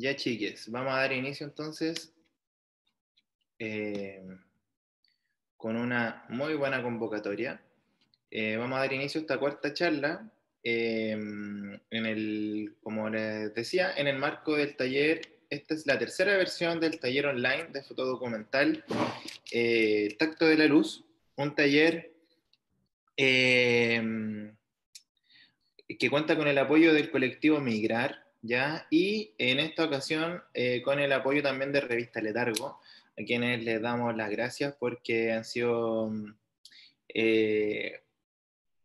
Ya, chiques, vamos a dar inicio entonces eh, con una muy buena convocatoria. Eh, vamos a dar inicio a esta cuarta charla, eh, en el, como les decía, en el marco del taller. Esta es la tercera versión del taller online de fotodocumental Tacto de la Luz, un taller que cuenta con el apoyo del colectivo Migrar, y en esta ocasión, eh, con el apoyo también de Revista Letargo, a quienes les damos las gracias porque han sido mm, eh,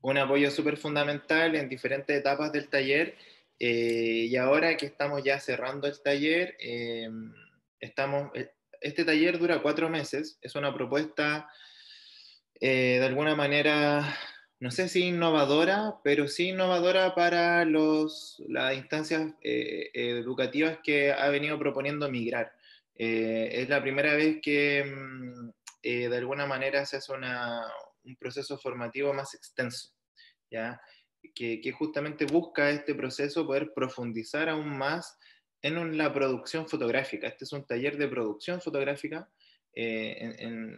un apoyo súper fundamental en diferentes etapas del taller. Eh, y ahora que estamos ya cerrando el taller, estamos, este taller dura cuatro meses, es una propuesta de alguna manera no sé si innovadora, pero sí innovadora para las instancias eh, eh, educativas que ha venido proponiendo migrar. Eh, es la primera vez que mm, de alguna manera se hace un proceso formativo más extenso, ¿ya? Que, justamente busca este proceso poder profundizar aún más en la producción fotográfica. Este es un taller de producción fotográfica en,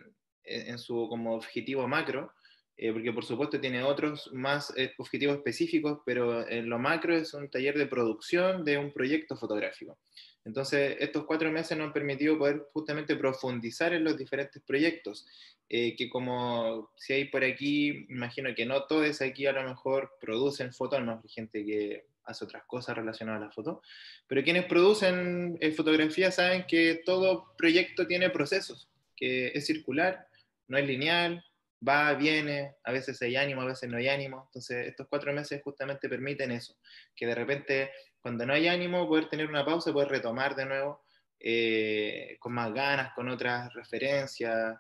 su como objetivo macro, eh, porque por supuesto tiene otros más eh, objetivos específicos, pero en lo macro es un taller de producción de un proyecto fotográfico. Entonces, estos cuatro meses nos han permitido poder justamente profundizar en los diferentes proyectos, eh, que como si hay por aquí, imagino que no todos aquí a lo mejor producen fotos, no hay gente que hace otras cosas relacionadas a la foto, pero quienes producen fotografía saben que todo proyecto tiene procesos, que es circular, no es lineal, va, viene, a veces hay ánimo, a veces no hay ánimo. Entonces, estos cuatro meses justamente permiten eso, que de repente, cuando no hay ánimo, poder tener una pausa, poder retomar de nuevo eh, con más ganas, con otras referencias,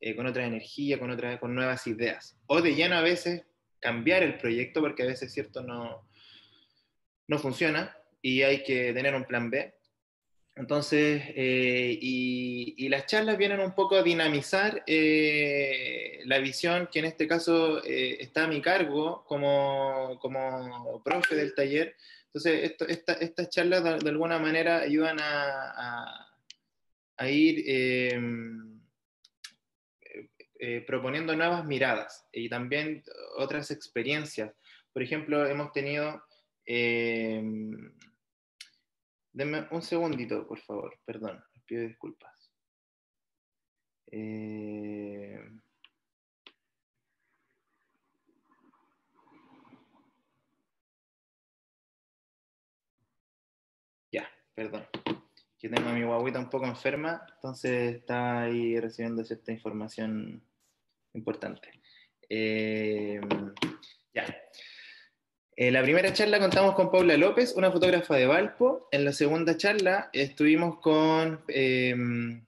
eh, con otra energía, con, otra, con nuevas ideas. O de lleno a veces cambiar el proyecto, porque a veces, cierto, no, no funciona y hay que tener un plan B. Entonces, eh, y, las charlas vienen un poco a dinamizar eh, la visión que en este caso eh, está a mi cargo como, profe del taller. Entonces, estas charlas de, alguna manera ayudan a, ir em, proponiendo nuevas miradas y también otras experiencias. Por ejemplo, hemos tenido em, Denme un segundito, por favor. Perdón, les pido disculpas. Eh, ya, perdón. Yo tengo a mi guaguita un poco enferma, entonces está ahí recibiendo cierta información importante. Eh, ya. Eh, la primera charla contamos con Paula López, una fotógrafa de Valpo. En la segunda charla estuvimos con em,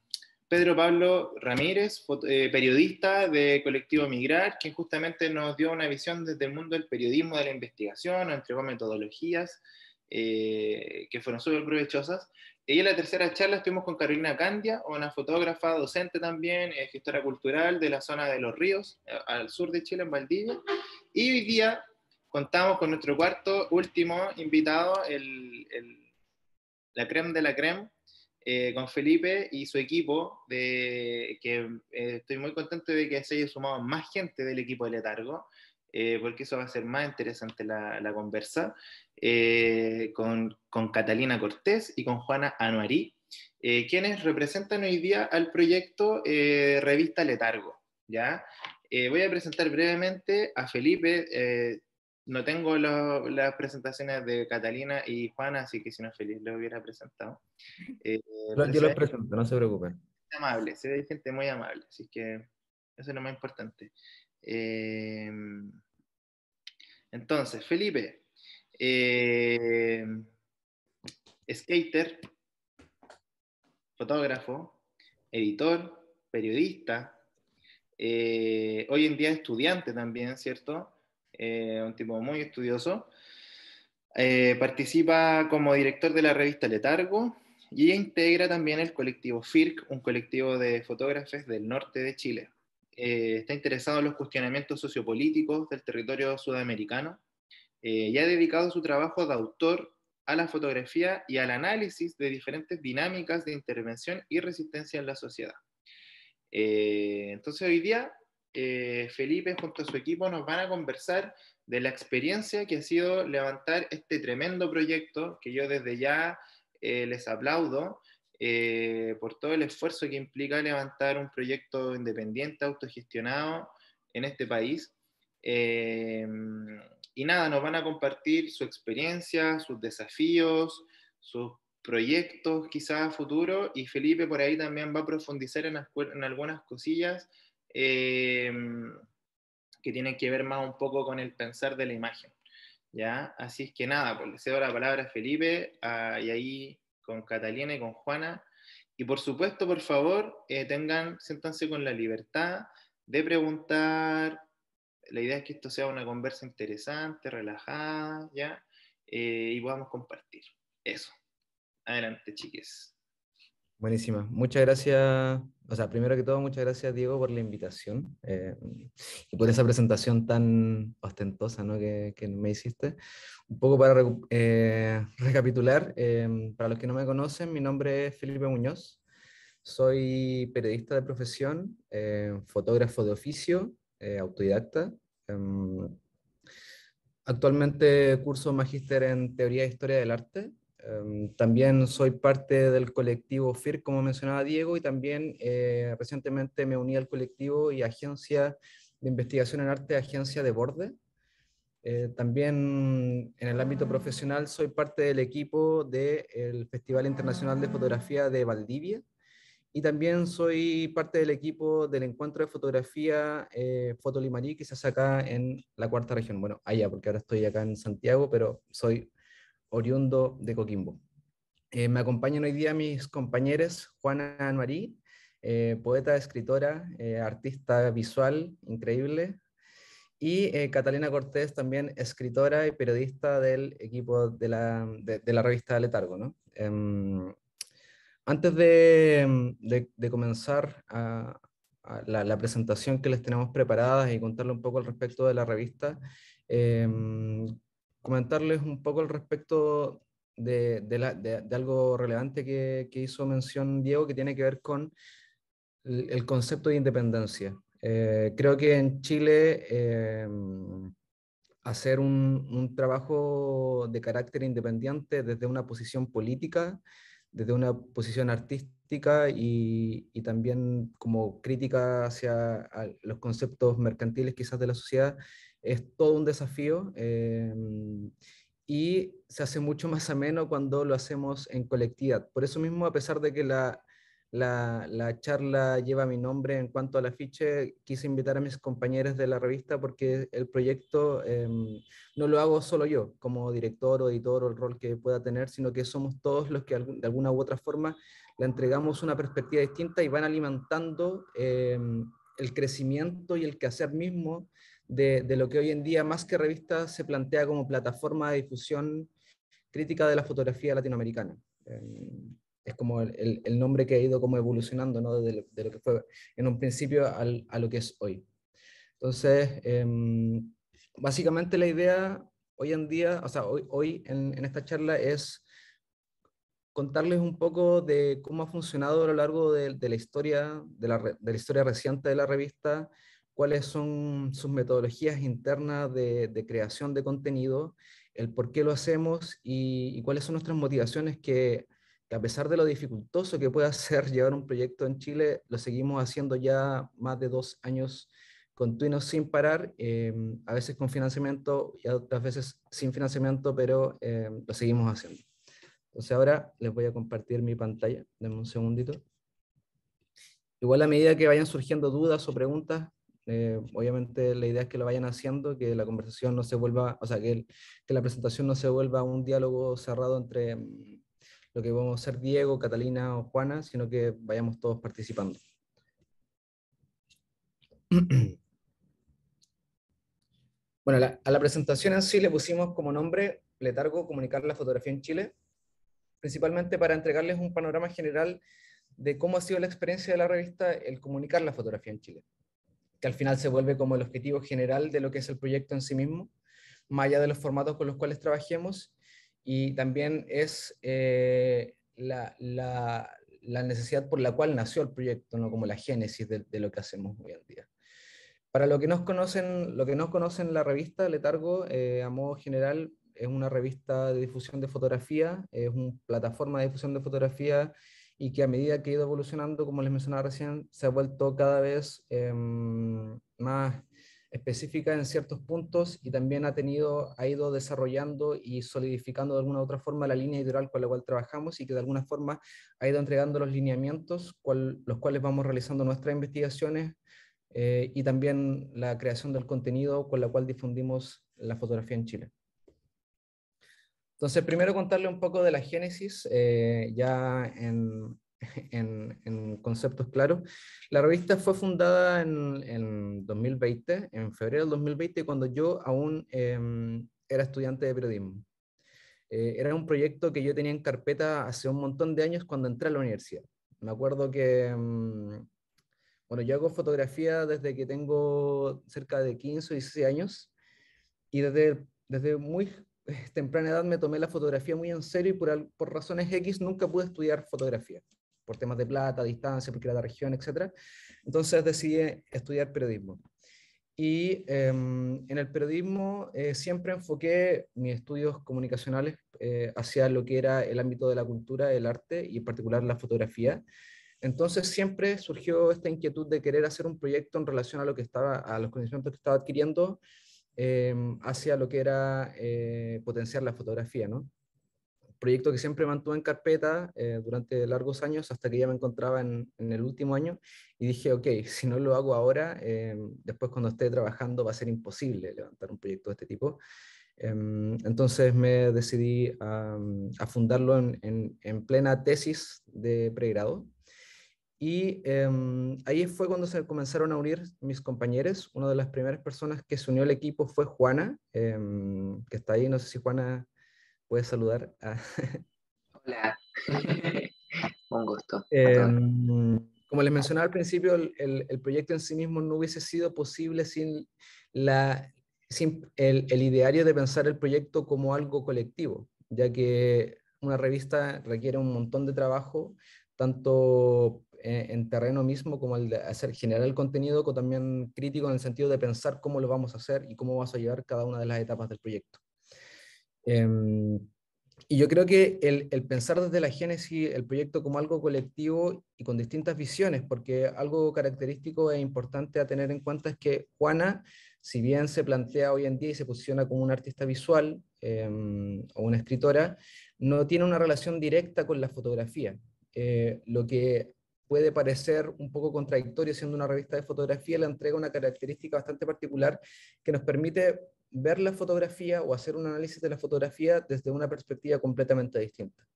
Pedro Pablo Ramírez, eh, periodista de Colectivo Migrar, quien justamente nos dio una visión desde el mundo del periodismo, de la investigación, nos entregó metodologías eh, que fueron súper provechosas. Y en la tercera charla estuvimos con Carolina Candia, una fotógrafa, docente también, eh, gestora cultural de la zona de Los Ríos, al sur de Chile, en Valdivia. Y hoy día contamos con nuestro cuarto, último invitado, el, la creme de la creme, eh, con Felipe y su equipo, de, que eh, estoy muy contento de que se haya sumado más gente del equipo de Letargo, eh, porque eso va a ser más interesante la, conversa, con, con, Catalina Cortés y con Juana Anuarí, quienes representan hoy día al proyecto Revista Letargo. ¿ya? voy a presentar brevemente a Felipe no tengo las presentaciones de Catalina y Juana, así que si no feliz lo hubiera presentado. Eh, yo lo presento, no se preocupen. Amable, se ve gente muy amable, así que eso es lo más importante. Eh, entonces, Felipe, eh, skater, fotógrafo, editor, periodista, hoy en día estudiante también, ¿cierto? Eh, un tipo muy estudioso. Eh, participa como director de la revista Letargo y integra también el colectivo FIRC, un colectivo de fotógrafos del norte de Chile. Eh, está interesado en los cuestionamientos sociopolíticos del territorio sudamericano y ha dedicado su trabajo de autor a la fotografía y al análisis de diferentes dinámicas de intervención y resistencia en la sociedad. entonces hoy día eh, Felipe junto a su equipo nos van a conversar de la experiencia que ha sido levantar este tremendo proyecto que yo desde ya eh, les aplaudo eh, por todo el esfuerzo que implica levantar un proyecto independiente, autogestionado en este país. y nada, nos van a compartir su experiencia, sus desafíos, sus proyectos quizás futuros y Felipe por ahí también va a profundizar en algunas cosillas Em, que tienen que ver más un poco con el pensar de la imagen. ¿ya? Así es que nada, pues le cedo la palabra a Felipe y ahí con Catalina y con Juana. Y por supuesto, por favor, eh, tengan, siéntanse con la libertad de preguntar. La idea es que esto sea una conversa interesante, relajada, ¿ya? Eh, y podamos compartir. Eso. Adelante, chiques. Buenísima. Muchas gracias, o sea, primero que todo, muchas gracias, Diego, por la invitación eh, y por esa presentación tan ostentosa que, me hiciste. Un poco para eh, recapitular, eh, para los que no me conocen, mi nombre es Felipe Muñoz, soy periodista de profesión, fotógrafo de oficio, autodidacta. Em, actualmente curso magíster en Teoría e Historia del Arte Em, también soy parte del colectivo FIR, como mencionaba Diego, y también eh, recientemente me uní al colectivo y agencia de investigación en arte, agencia de borde. Eh, también en el ámbito profesional soy parte del equipo del Festival Internacional de Fotografía de Valdivia y también soy parte del equipo del encuentro de fotografía eh, Fotolimarí que se hace acá en la cuarta región. Bueno, allá, porque ahora estoy acá en Santiago, pero soy oriundo de Coquimbo. Eh, me acompañan hoy día mis compañeros Juana Anuarí, eh, poeta, escritora, eh, artista visual increíble, y Catalina Cortés, también escritora y periodista del equipo de la, de, revista Letargo. Em, antes de, comenzar la, presentación que les tenemos preparada y contarle un poco al respecto de la revista, em, comentarles un poco al respecto de, algo relevante que, hizo mención Diego, que tiene que ver con el, concepto de independencia. Eh, creo que en Chile eh, hacer un, trabajo de carácter independiente desde una posición política, desde una posición artística y, y también como crítica hacia los conceptos mercantiles quizás de la sociedad, es todo un desafío em, y se hace mucho más ameno cuando lo hacemos en colectividad. Por eso mismo, a pesar de que la, la, la, charla lleva mi nombre en cuanto al afiche, quise invitar a mis compañeros de la revista porque el proyecto em, no lo hago solo yo como director o editor o el rol que pueda tener, sino que somos todos los que de alguna u otra forma le entregamos una perspectiva distinta y van alimentando. Em, el crecimiento y el quehacer mismo de, lo que hoy en día, más que revista, se plantea como plataforma de difusión crítica de la fotografía latinoamericana. Eh, es como el, nombre que ha ido como evolucionando, ¿no? de, lo, que fue en un principio a lo que es hoy. Entonces, em, básicamente la idea hoy en día, o sea, hoy, en, esta charla es contarles un poco de cómo ha funcionado a lo largo de, la historia, de la historia reciente de la revista, cuáles son sus metodologías internas de, creación de contenido, el por qué lo hacemos y, cuáles son nuestras motivaciones que, a pesar de lo dificultoso que pueda ser llevar un proyecto en Chile, lo seguimos haciendo ya más de dos años continuos sin parar, em, a veces con financiamiento y otras veces sin financiamiento, pero em, lo seguimos haciendo. Entonces ahora les voy a compartir mi pantalla, denme un segundito. Igual a medida que vayan surgiendo dudas o preguntas, eh, obviamente la idea es que lo vayan haciendo, que la conversación no se vuelva, o sea, que, la presentación no se vuelva un diálogo cerrado entre mm, lo que vamos a ser Diego, Catalina o Juana, sino que vayamos todos participando. Bueno, a la presentación en sí le pusimos como nombre Letargo, comunicar la fotografía en Chile, principalmente para entregarles un panorama general de cómo ha sido la experiencia de la revista el comunicar la fotografía en Chile que al final se vuelve como el objetivo general de lo que es el proyecto en sí mismo, más allá de los formatos con los cuales trabajemos, y también es eh, la, necesidad por la cual nació el proyecto, ¿no? como la génesis de, lo que hacemos hoy en día. Para los que nos conocen, lo que nos conocen la revista Letargo, eh, a modo general, es una revista de difusión de fotografía, es una plataforma de difusión de fotografía y que a medida que ha ido evolucionando, como les mencionaba recién, se ha vuelto cada vez em, más específica en ciertos puntos y también ha, tenido, ha ido desarrollando y solidificando de alguna u otra forma la línea editorial con la cual trabajamos y que de alguna forma ha ido entregando los lineamientos, con los cuales vamos realizando nuestras investigaciones eh, y también la creación del contenido con la cual difundimos la fotografía en Chile. Entonces, primero contarle un poco de la génesis, eh, ya en, conceptos claros. La revista fue fundada en, 2020, en febrero del 2020, cuando yo aún em, era estudiante de periodismo. Eh, era un proyecto que yo tenía en carpeta hace un montón de años cuando entré a la universidad. Me acuerdo que, em, bueno, yo hago fotografía desde que tengo cerca de 15 o 16 años y desde, desde muy temprana edad me tomé la fotografía muy en serio y por, razones X nunca pude estudiar fotografía, por temas de plata, distancia, porque era la región, etc. Entonces decidí estudiar periodismo. Y em, en el periodismo eh, siempre enfoqué mis estudios comunicacionales eh, hacia lo que era el ámbito de la cultura, el arte y en particular la fotografía. Entonces siempre surgió esta inquietud de querer hacer un proyecto en relación a lo que estaba, a los conocimientos que estaba adquiriendo Em, hacia lo que era eh, potenciar la fotografía, ¿no? Proyecto que siempre mantuve en carpeta eh, durante largos años hasta que ya me encontraba en, el último año y dije, ok, si no lo hago ahora, em, después cuando esté trabajando va a ser imposible levantar un proyecto de este tipo. Em, entonces me decidí a, fundarlo en plena tesis de pregrado, y em, ahí fue cuando se comenzaron a unir mis compañeros. Una de las primeras personas que se unió al equipo fue Juana, em, que está ahí. No sé si Juana puede saludar. Ah. Hola, un gusto. Em, como les mencionaba al principio, el, el, proyecto en sí mismo no hubiese sido posible sin, la, sin el, el ideario de pensar el proyecto como algo colectivo, ya que una revista requiere un montón de trabajo tanto eh, en terreno mismo, como el de hacer, generar el contenido, con también crítico en el sentido de pensar cómo lo vamos a hacer y cómo vas a llevar cada una de las etapas del proyecto. Em, y yo creo que el, pensar desde la génesis el proyecto como algo colectivo y con distintas visiones, porque algo característico e importante a tener en cuenta es que Juana, si bien se plantea hoy en día y se posiciona como una artista visual em, o una escritora, no tiene una relación directa con la fotografía. Eh, lo que puede parecer un poco contradictorio siendo una revista de fotografía, le entrega una característica bastante particular que nos permite ver la fotografía o hacer un análisis de la fotografía desde una perspectiva completamente distinta.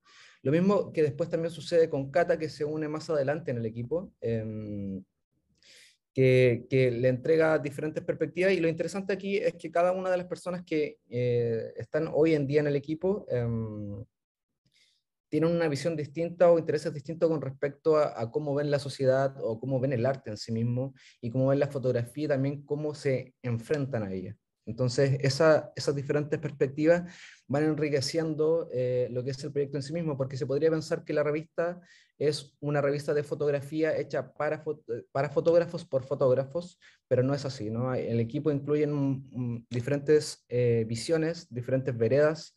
Lo mismo que después también sucede con Cata, que se une más adelante en el equipo, em, que, le entrega diferentes perspectivas y lo interesante aquí es que cada una de las personas que eh, están hoy en día en el equipo em, tienen una visión distinta o intereses distintos con respecto a, cómo ven la sociedad o cómo ven el arte en sí mismo y cómo ven la fotografía y también cómo se enfrentan a ella. Entonces, esa, esas diferentes perspectivas van enriqueciendo eh, lo que es el proyecto en sí mismo, porque se podría pensar que la revista es una revista de fotografía hecha para, para fotógrafos por fotógrafos, pero no es así. ¿no? El equipo incluye diferentes eh, visiones, diferentes veredas,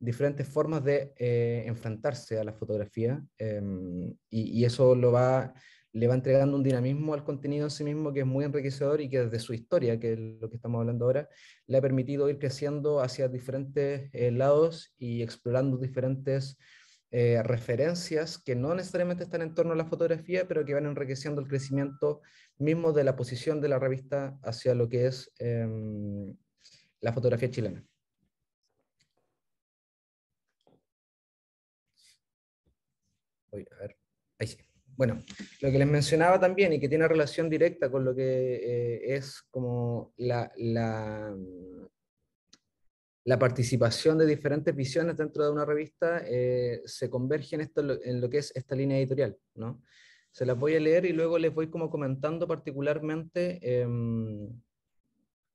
diferentes formas de eh, enfrentarse a la fotografía em, y, eso lo va, le va entregando un dinamismo al contenido en sí mismo que es muy enriquecedor y que desde su historia, que es lo que estamos hablando ahora, le ha permitido ir creciendo hacia diferentes eh, lados y explorando diferentes eh, referencias que no necesariamente están en torno a la fotografía, pero que van enriqueciendo el crecimiento mismo de la posición de la revista hacia lo que es em, la fotografía chilena. a ver. Bueno, lo que les mencionaba también y que tiene relación directa con lo que eh, es como la, la, la, participación de diferentes visiones dentro de una revista eh, se converge en, esto, en lo que es esta línea editorial. ¿no? Se las voy a leer y luego les voy como comentando particularmente em,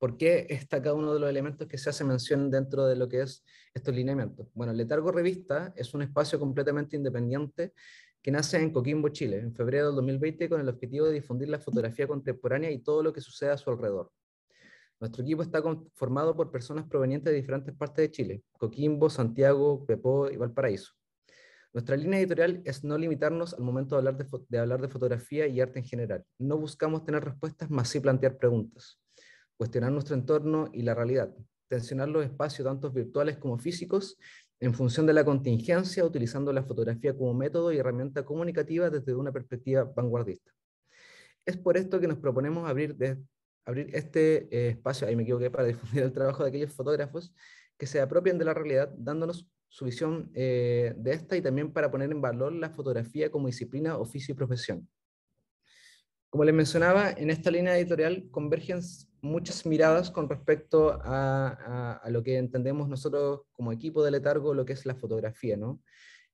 ¿Por qué está cada uno de los elementos que se hace mención dentro de lo que es estos lineamientos? Bueno, Letargo Revista es un espacio completamente independiente que nace en Coquimbo, Chile, en febrero del 2020, con el objetivo de difundir la fotografía contemporánea y todo lo que sucede a su alrededor. Nuestro equipo está formado por personas provenientes de diferentes partes de Chile, Coquimbo, Santiago, Pepó y Valparaíso. Nuestra línea editorial es no limitarnos al momento de hablar de, hablar de fotografía y arte en general. No buscamos tener respuestas, más sí plantear preguntas cuestionar nuestro entorno y la realidad, tensionar los espacios tanto virtuales como físicos en función de la contingencia, utilizando la fotografía como método y herramienta comunicativa desde una perspectiva vanguardista. Es por esto que nos proponemos abrir, abrir este eh, espacio, ahí me equivoqué, para difundir el trabajo de aquellos fotógrafos que se apropian de la realidad, dándonos su visión eh, de esta y también para poner en valor la fotografía como disciplina, oficio y profesión. Como les mencionaba, en esta línea editorial convergen muchas miradas con respecto a, lo que entendemos nosotros como equipo de letargo, lo que es la fotografía, ¿no?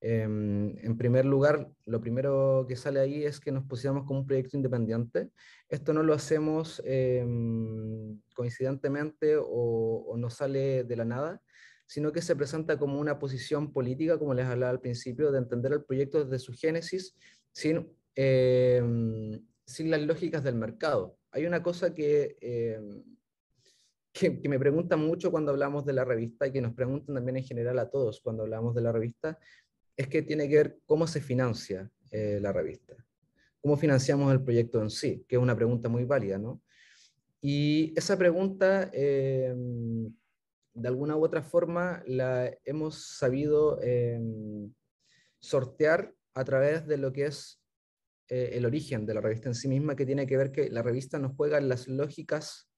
Em, en primer lugar, lo primero que sale ahí es que nos pusiéramos como un proyecto independiente. Esto no lo hacemos em, coincidentemente o, no sale de la nada, sino que se presenta como una posición política, como les hablaba al principio, de entender el proyecto desde su génesis sin, em, sin las lógicas del mercado hay una cosa que, eh, que, me preguntan mucho cuando hablamos de la revista y que nos preguntan también en general a todos cuando hablamos de la revista, es que tiene que ver cómo se financia eh, la revista, cómo financiamos el proyecto en sí, que es una pregunta muy válida, Y esa pregunta, eh, de alguna u otra forma, la hemos sabido sortear a través de lo que es eh, el origen de la revista en sí misma, que tiene que ver que la revista nos juega las lógicas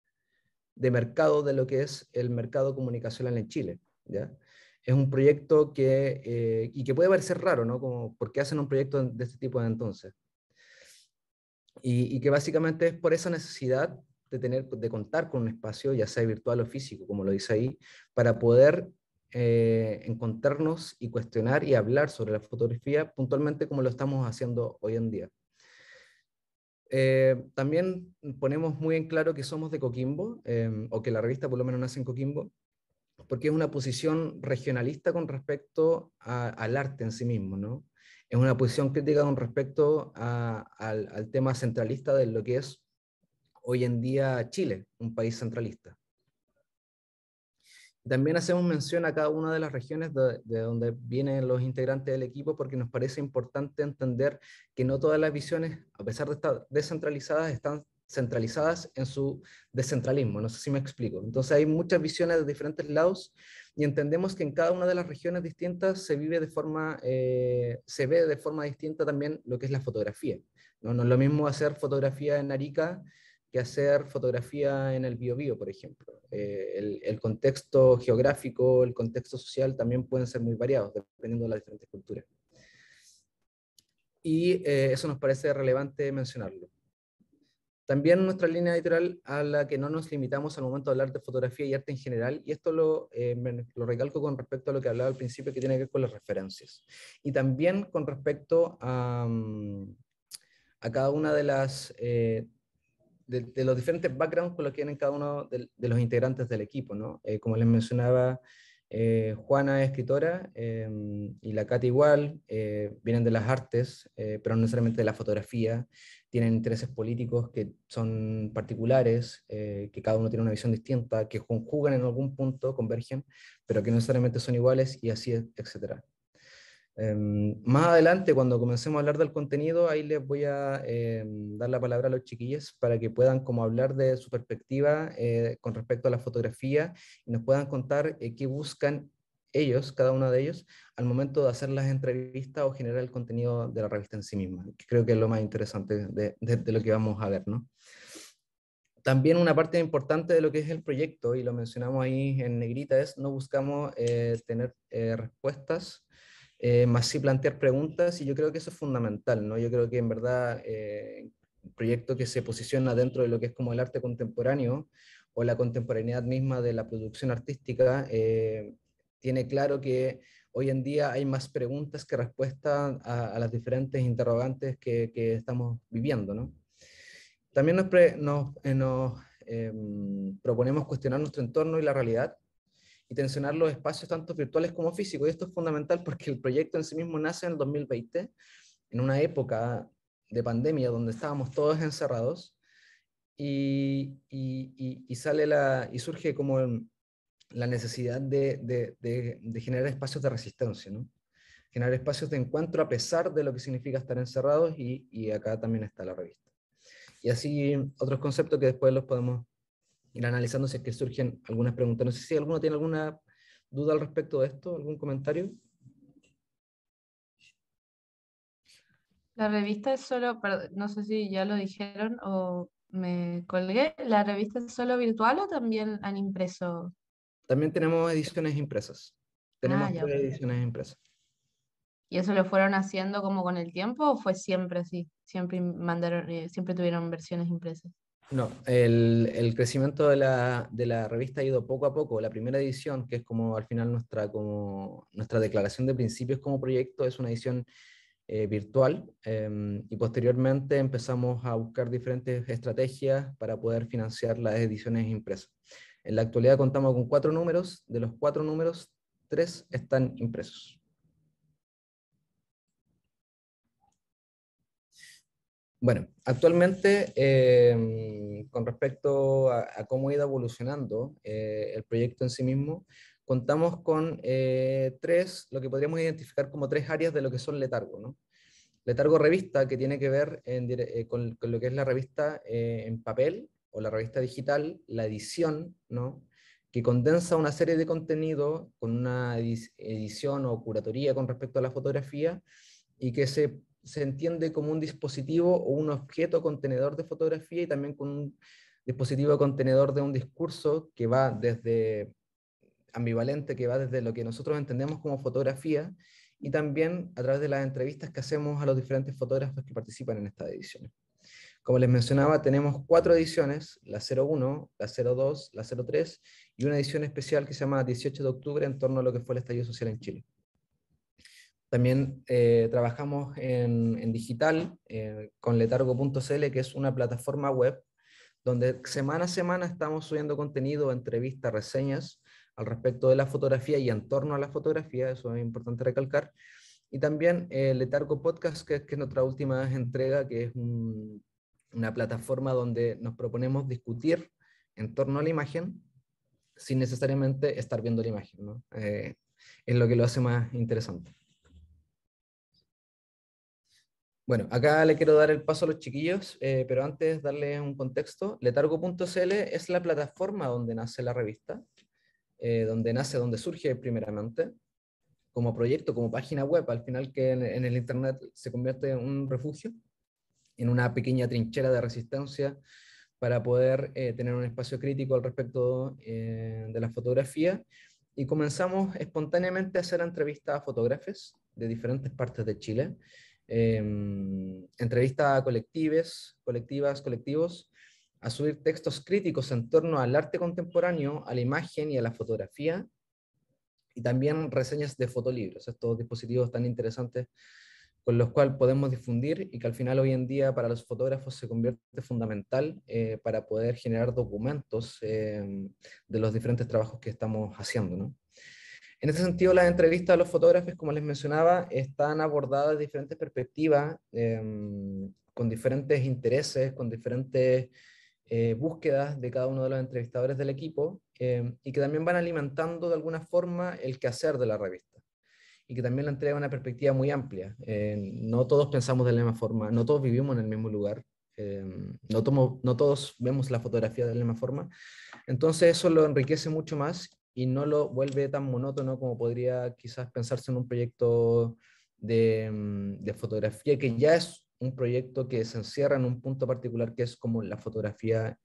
de mercado de lo que es el mercado comunicacional en Chile. ¿ya? Es un proyecto que, eh, y que puede parecer raro, ¿no? Como, ¿Por qué hacen un proyecto de este tipo de entonces? Y, que básicamente es por esa necesidad de, tener, de contar con un espacio, ya sea virtual o físico, como lo dice ahí, para poder eh, encontrarnos y cuestionar y hablar sobre la fotografía puntualmente como lo estamos haciendo hoy en día. Eh, también ponemos muy en claro que somos de Coquimbo, em, o que la revista por lo menos nace en Coquimbo, porque es una posición regionalista con respecto al arte en sí mismo, ¿no? Es una posición crítica con respecto al tema centralista de lo que es hoy en día Chile, un país centralista. También hacemos mención a cada una de las regiones de, donde vienen los integrantes del equipo porque nos parece importante entender que no todas las visiones, a pesar de estar descentralizadas, están centralizadas en su descentralismo. No sé si me explico. Entonces hay muchas visiones de diferentes lados y entendemos que en cada una de las regiones distintas se vive de forma, eh, se ve de forma distinta también lo que es la fotografía. No, no es lo mismo hacer fotografía en Arica que hacer fotografía en el biobío, por ejemplo. Eh, el, contexto geográfico, el contexto social también pueden ser muy variados, dependiendo de las diferentes culturas. Y eh, eso nos parece relevante mencionarlo. También nuestra línea editorial a la que no nos limitamos al momento de hablar de fotografía y arte en general, y esto lo, eh, lo recalco con respecto a lo que hablaba al principio, que tiene que ver con las referencias. Y también con respecto a, mm, a cada una de las de, los diferentes backgrounds con los que tienen cada uno de, los integrantes del equipo, ¿no? Eh, como les mencionaba, eh, Juana es escritora eh, y la Cata igual, vienen de las artes, pero no necesariamente de la fotografía, tienen intereses políticos que son particulares, que cada uno tiene una visión distinta, que conjugan en algún punto, convergen, pero que no necesariamente son iguales y así, etcétera. Em, más adelante, cuando comencemos a hablar del contenido, ahí les voy a em, dar la palabra a los chiquillos para que puedan como hablar de su perspectiva eh, con respecto a la fotografía y nos puedan contar eh, qué buscan ellos, cada uno de ellos, al momento de hacer las entrevistas o generar el contenido de la revista en sí misma. Que creo que es lo más interesante de, lo que vamos a ver, ¿no? También una parte importante de lo que es el proyecto, y lo mencionamos ahí en negrita, es no buscamos eh, tener respuestas eh, más si plantear preguntas y yo creo que eso es fundamental, ¿no? Yo creo que en verdad eh, un proyecto que se posiciona dentro de lo que es como el arte contemporáneo o la contemporaneidad misma de la producción artística, eh, tiene claro que hoy en día hay más preguntas que respuestas a, las diferentes interrogantes que, que estamos viviendo, ¿no? También nos, nos eh, em, proponemos cuestionar nuestro entorno y la realidad y tensionar los espacios tanto virtuales como físicos. Y esto es fundamental porque el proyecto en sí mismo nace en el 2020, en una época de pandemia donde estábamos todos encerrados y, sale la, y surge como la necesidad de, de, generar espacios de resistencia, ¿no? generar espacios de encuentro a pesar de lo que significa estar encerrados y, y acá también está la revista. Y así otros conceptos que después los podemos ir analizando si es que surgen algunas preguntas. No sé si alguno tiene alguna duda al respecto de esto, algún comentario. La revista es solo, no sé si ya lo dijeron o me colgué, ¿la revista es solo virtual o también han impreso? También tenemos ediciones impresas. Tenemos ah, ediciones impresas. ¿Y eso lo fueron haciendo como con el tiempo o fue siempre así? Siempre mandaron, eh, siempre tuvieron versiones impresas. No, el, crecimiento de la, revista ha ido poco a poco. La primera edición, que es como al final nuestra, como, nuestra declaración de principios como proyecto, es una edición eh, virtual em, y posteriormente empezamos a buscar diferentes estrategias para poder financiar las ediciones impresas. En la actualidad contamos con cuatro números, de los cuatro números, tres están impresos. Bueno, actualmente, eh, con respecto a, cómo ha ido evolucionando eh, el proyecto en sí mismo, contamos con eh, tres, lo que podríamos identificar como tres áreas de lo que son letargo. ¿no? Letargo revista, que tiene que ver con, lo que es la revista en papel o la revista digital, la edición, ¿no? que condensa una serie de contenido con una edición o curatoría con respecto a la fotografía y que se se entiende como un dispositivo o un objeto contenedor de fotografía y también como un dispositivo contenedor de un discurso que va desde ambivalente, que va desde lo que nosotros entendemos como fotografía y también a través de las entrevistas que hacemos a los diferentes fotógrafos que participan en estas ediciones. Como les mencionaba, tenemos cuatro ediciones, la 01, la 02, la 03 y una edición especial que se llama 18 de octubre en torno a lo que fue el estallido social en Chile. También eh, trabajamos en, digital eh, con letargo.cl, que es una plataforma web donde semana a semana estamos subiendo contenido, entrevistas, reseñas al respecto de la fotografía y en torno a la fotografía, eso es importante recalcar. Y también eh, Letargo Podcast, que, es nuestra última entrega, que es una plataforma donde nos proponemos discutir en torno a la imagen sin necesariamente estar viendo la imagen. es lo que lo hace más interesante. Bueno, acá le quiero dar el paso a los chiquillos, eh, pero antes darle un contexto. Letargo.cl es la plataforma donde nace la revista, eh, donde nace, donde surge primeramente, como proyecto, como página web, al final que en, el Internet se convierte en un refugio, en una pequeña trinchera de resistencia para poder eh, tener un espacio crítico al respecto de la fotografía. Y comenzamos espontáneamente a hacer entrevistas a fotógrafos de diferentes partes de Chile eh, entrevista a colectivas, colectivos, a subir textos críticos en torno al arte contemporáneo, a la imagen y a la fotografía, y también reseñas de fotolibros, estos dispositivos tan interesantes con los cuales podemos difundir y que al final hoy en día para los fotógrafos se convierte fundamental eh, para poder generar documentos em, de los diferentes trabajos que estamos haciendo. ¿no? En este sentido, las entrevistas a los fotógrafos, como les mencionaba, están abordadas de diferentes perspectivas, em, con diferentes intereses, con diferentes eh, búsquedas de cada uno de los entrevistadores del equipo, em, y que también van alimentando de alguna forma el quehacer de la revista y que también le entrega una perspectiva muy amplia. Eh, no todos pensamos de la misma forma, no todos vivimos en el mismo lugar, em, no, no, todos vemos la fotografía de la misma forma. Entonces eso lo enriquece mucho más y no lo vuelve tan monótono como podría quizás pensarse en un proyecto de, mm, de, fotografía, que ya es un proyecto que se encierra en un punto particular que es como la fotografía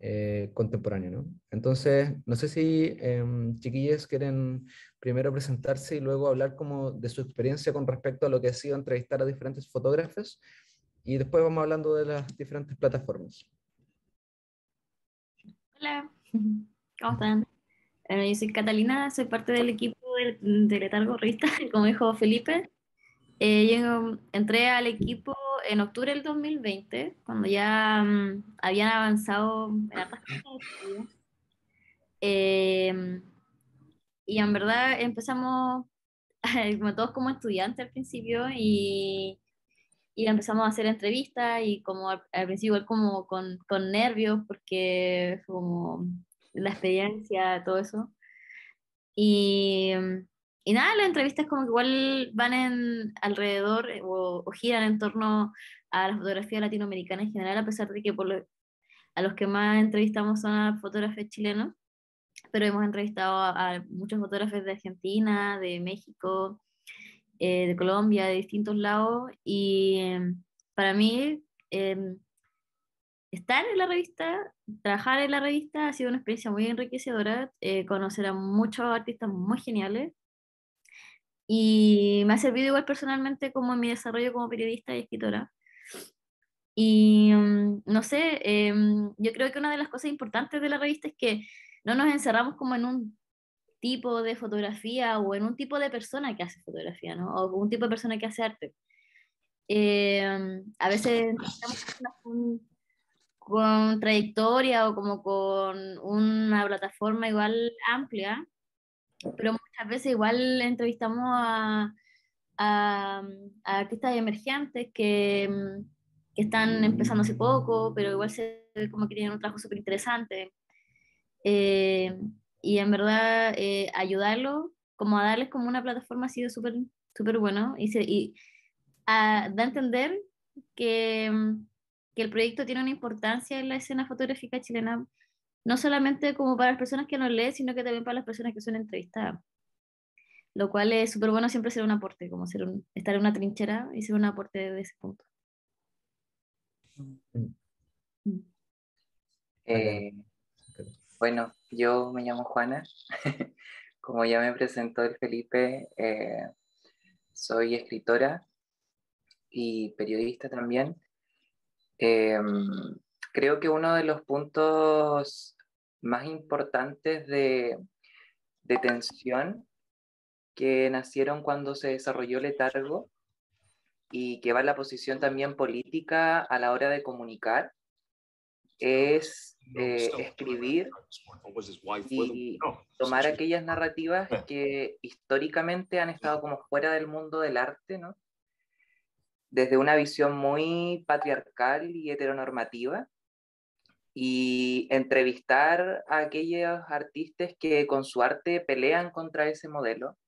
eh, contemporánea. Entonces, no sé si eh, em, chiquillos quieren primero presentarse y luego hablar como de su experiencia con respecto a lo que ha sido entrevistar a diferentes fotógrafos y después vamos hablando de las diferentes plataformas. Hola, ¿cómo están? yo eh, soy Catalina, soy parte del equipo del, del Letargo como dijo Felipe. Eh, yo entré al equipo en octubre del 2020, cuando ya mm, habían avanzado en la eh, y en verdad empezamos como todos como estudiantes al principio y, y empezamos a hacer entrevistas y como al, principio igual como con, con nervios porque como la experiencia, todo eso. Y, mm, y nada, las entrevistas como que igual van en alrededor eh, o, giran en torno a la fotografía latinoamericana en general, a pesar de que por a los que más entrevistamos son a fotógrafos chilenos, pero hemos entrevistado a, muchos fotógrafos de Argentina, de México, eh, de Colombia, de distintos lados, y mm, para mí em, estar en la revista, trabajar en la revista ha sido una experiencia muy enriquecedora, eh, conocer a muchos artistas muy geniales y me ha servido igual personalmente como en mi desarrollo como periodista y escritora. Y mm, no sé, em, yo creo que una de las cosas importantes de la revista es que no nos encerramos como en un tipo de fotografía o en un tipo de persona que hace fotografía, ¿no? O un tipo de persona que hace arte. Em, a veces con trayectoria o como con una plataforma igual amplia, pero muchas veces igual entrevistamos a, a, artistas emergentes que, que, están empezando hace poco, pero igual se como que tienen un trabajo súper interesante. Eh, y en verdad eh, ayudarlos, como a darles como una plataforma ha sido súper súper bueno y, y a, ah, da a entender que que el proyecto tiene una importancia en la escena fotográfica chilena, no solamente como para las personas que nos leen, sino que también para las personas que son entrevistadas. Lo cual es súper bueno siempre ser un aporte, como ser un, estar en una trinchera y ser un aporte de ese punto. Mm. Mm. Eh, bueno, yo me llamo Juana. como ya me presentó el Felipe, eh, soy escritora y periodista también. Em, creo que uno de los puntos más importantes de, de tensión que nacieron cuando se desarrolló Letargo y que va la posición también política a la hora de comunicar es eh, escribir y tomar aquellas narrativas eh. que históricamente han estado como fuera del mundo del arte, ¿no? desde una visión muy patriarcal y heteronormativa y entrevistar a aquellos artistas que con su arte pelean contra ese modelo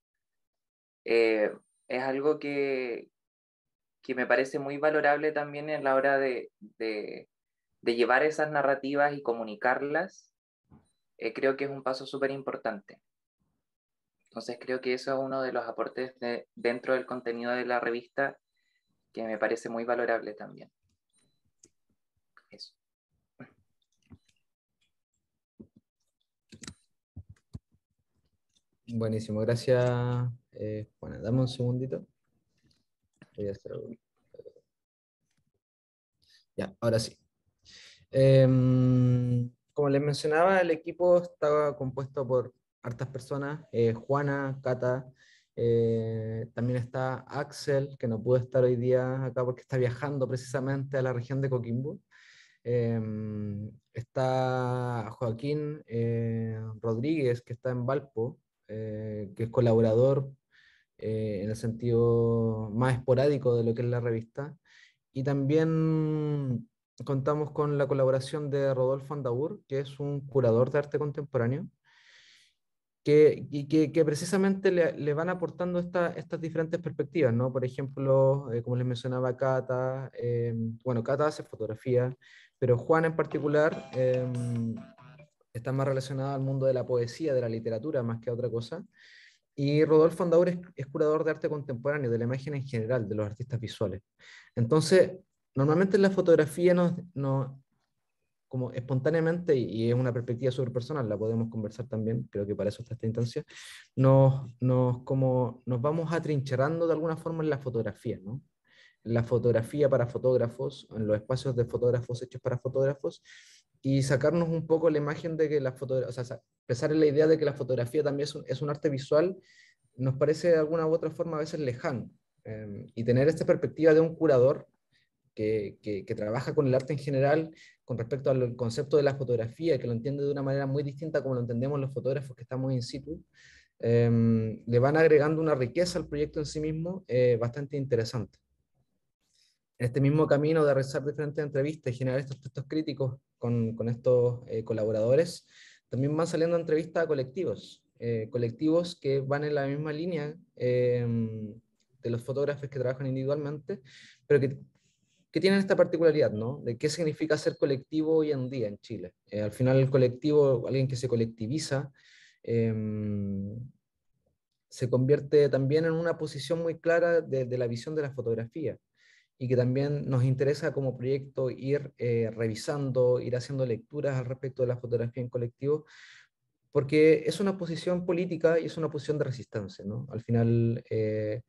eh, es algo que, que me parece muy valorable también en la hora de, llevar esas narrativas y comunicarlas. Eh, creo que es un paso súper importante. Entonces creo que eso es uno de los aportes dentro del contenido de la revista que me parece muy valorable también. Buenísimo, gracias. Eh, bueno, dame un segundito. Ya, ahora sí. Em, como les mencionaba, el equipo estaba compuesto por hartas personas, eh, Juana, Cata, eh, también está Axel, que no pudo estar hoy día acá porque está viajando precisamente a la región de Coquimbo. Em, está Joaquín eh, Rodríguez, que está en Valpo, eh, que es colaborador en el sentido más esporádico de lo que es la revista. Y también contamos con la colaboración de Rodolfo Andabur, que es un curador de arte contemporáneo, que, que, precisamente le, van aportando estas diferentes perspectivas, ¿no? Por ejemplo, eh, como les mencionaba Cata, eh, bueno, Cata hace fotografía, pero Juan en particular eh, está más relacionado al mundo de la poesía, de la literatura, más que a otra cosa. Y Rodolfo Andaur es, curador de arte contemporáneo, de la imagen en general, de los artistas visuales. Entonces, normalmente la fotografía no nos, como espontáneamente, y es una perspectiva súper personal, la podemos conversar también, creo que para eso está esta instancia, nos, nos, como, nos vamos atrincherando de alguna forma en la fotografía, ¿no? la fotografía para fotógrafos, en los espacios de fotógrafos hechos para fotógrafos, y sacarnos un poco la imagen de que la fotografía, o sea, pensar en la idea de que la fotografía también es un, arte visual, nos parece de alguna u otra forma a veces lejano. Em, y tener esta perspectiva de un curador que, que, que, trabaja con el arte en general, con respecto al concepto de la fotografía, que lo entiende de una manera muy distinta como lo entendemos los fotógrafos que estamos in situ, em, le van agregando una riqueza al proyecto en sí mismo eh, bastante interesante. En este mismo camino de realizar diferentes entrevistas y generar estos textos críticos con, con estos eh, colaboradores, también van saliendo entrevistas a colectivos, eh, colectivos que van en la misma línea em, de los fotógrafos que trabajan individualmente, pero que que tienen esta particularidad, ¿no? De qué significa ser colectivo hoy en día en Chile. Eh, al final el colectivo, alguien que se colectiviza, em, se convierte también en una posición muy clara de, la visión de la fotografía y que también nos interesa como proyecto ir eh, revisando, ir haciendo lecturas al respecto de la fotografía en colectivo, porque es una posición política y es una posición de resistencia, ¿no? Al final eh,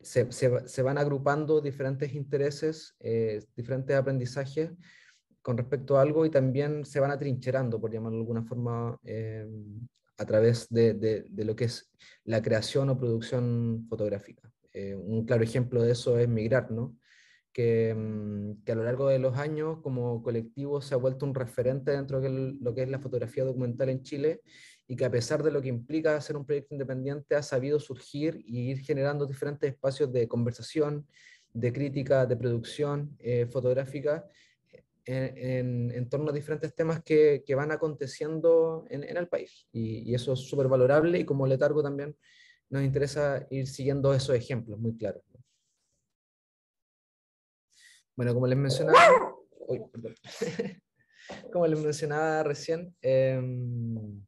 se, van agrupando diferentes intereses, eh, diferentes aprendizajes con respecto a algo y también se van atrincherando, por llamarlo de alguna forma, eh, a través de, lo que es la creación o producción fotográfica. Eh, un claro ejemplo de eso es Migrar, ¿no? Que, mm, que, a lo largo de los años como colectivo se ha vuelto un referente dentro de lo que es la fotografía documental en Chile y que a pesar de lo que implica hacer un proyecto independiente, ha sabido surgir y ir generando diferentes espacios de conversación, de crítica, de producción eh, fotográfica eh, en, torno a diferentes temas que, van aconteciendo en, el país. Y, eso es súper valorable y como letargo también nos interesa ir siguiendo esos ejemplos muy claros. Bueno, como les mencionaba, como les mencionaba recién, em,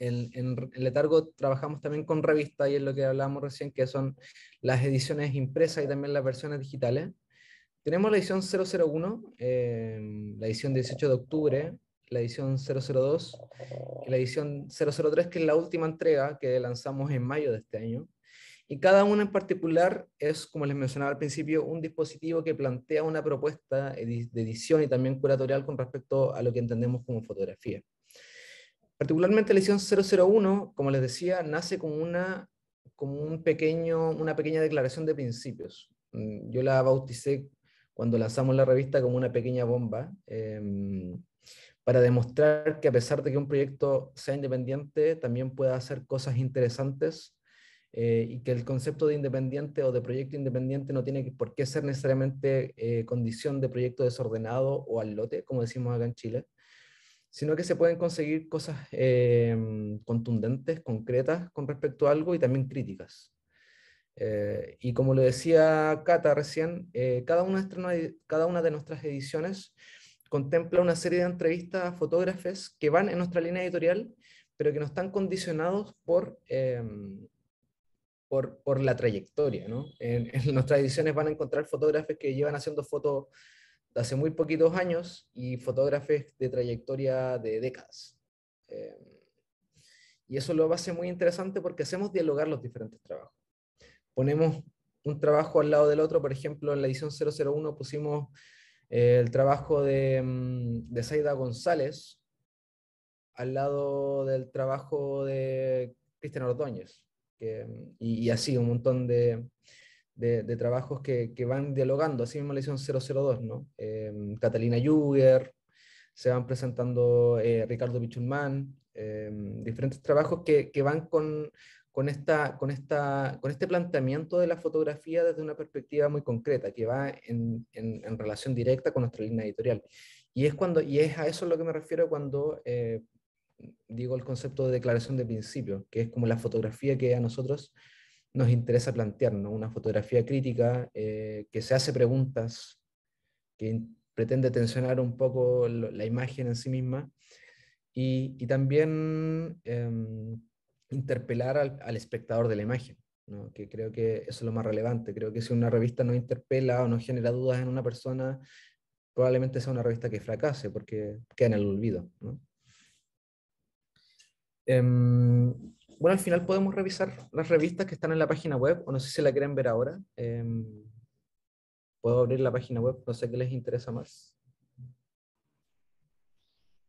en, Letargo trabajamos también con revistas y es lo que hablábamos recién, que son las ediciones impresas y también las versiones digitales. Tenemos la edición 001, eh, la edición 18 de octubre, la edición 002 y la edición 003, que es la última entrega que lanzamos en mayo de este año. Y cada una en particular es, como les mencionaba al principio, un dispositivo que plantea una propuesta de edición y también curatorial con respecto a lo que entendemos como fotografía. Particularmente la edición 001, como les decía, nace como una, como un pequeño, una pequeña declaración de principios. Mm, yo la bauticé cuando lanzamos la revista como una pequeña bomba, em, para demostrar que a pesar de que un proyecto sea independiente, también pueda hacer cosas interesantes eh, y que el concepto de independiente o de proyecto independiente no tiene por qué ser necesariamente eh, condición de proyecto desordenado o al lote, como decimos acá en Chile sino que se pueden conseguir cosas em, contundentes, concretas con respecto a algo y también críticas. Eh, y como lo decía Cata recién, eh, cada, una de, nuestras ediciones contempla una serie de entrevistas a fotógrafes que van en nuestra línea editorial, pero que no están condicionados por, em, por, la trayectoria. En, en, nuestras ediciones van a encontrar fotógrafos que llevan haciendo fotos hace muy poquitos años y fotógrafes de trayectoria de décadas. Eh, y eso lo hace muy interesante porque hacemos dialogar los diferentes trabajos. Ponemos un trabajo al lado del otro, por ejemplo, en la edición 001 pusimos eh, el trabajo de, mm, de Zaida González al lado del trabajo de Cristian Ordóñez, que, mm, y así un montón de, de, trabajos que, van dialogando, así mismo la edición 002, ¿no? Em, Catalina Juger, se van presentando eh, Ricardo Pichulman, em, diferentes trabajos que, van con, esta, con, esta, con este planteamiento de la fotografía desde una perspectiva muy concreta, que va en, relación directa con nuestra línea editorial. Y es, cuando, y es a eso a lo que me refiero cuando eh, digo el concepto de declaración de principio, que es como la fotografía que a nosotros nos interesa plantearnos, una fotografía crítica eh, que se hace preguntas, que pretende tensionar un poco la imagen en sí misma y, también em, interpelar al, espectador de la imagen, que creo que eso es lo más relevante. Creo que si una revista no interpela o no genera dudas en una persona, probablemente sea una revista que fracase porque queda en el olvido. Em, bueno, al final podemos revisar las revistas que están en la página web, o no sé si la quieren ver ahora. Em, puedo abrir la página web, no sé qué les interesa más.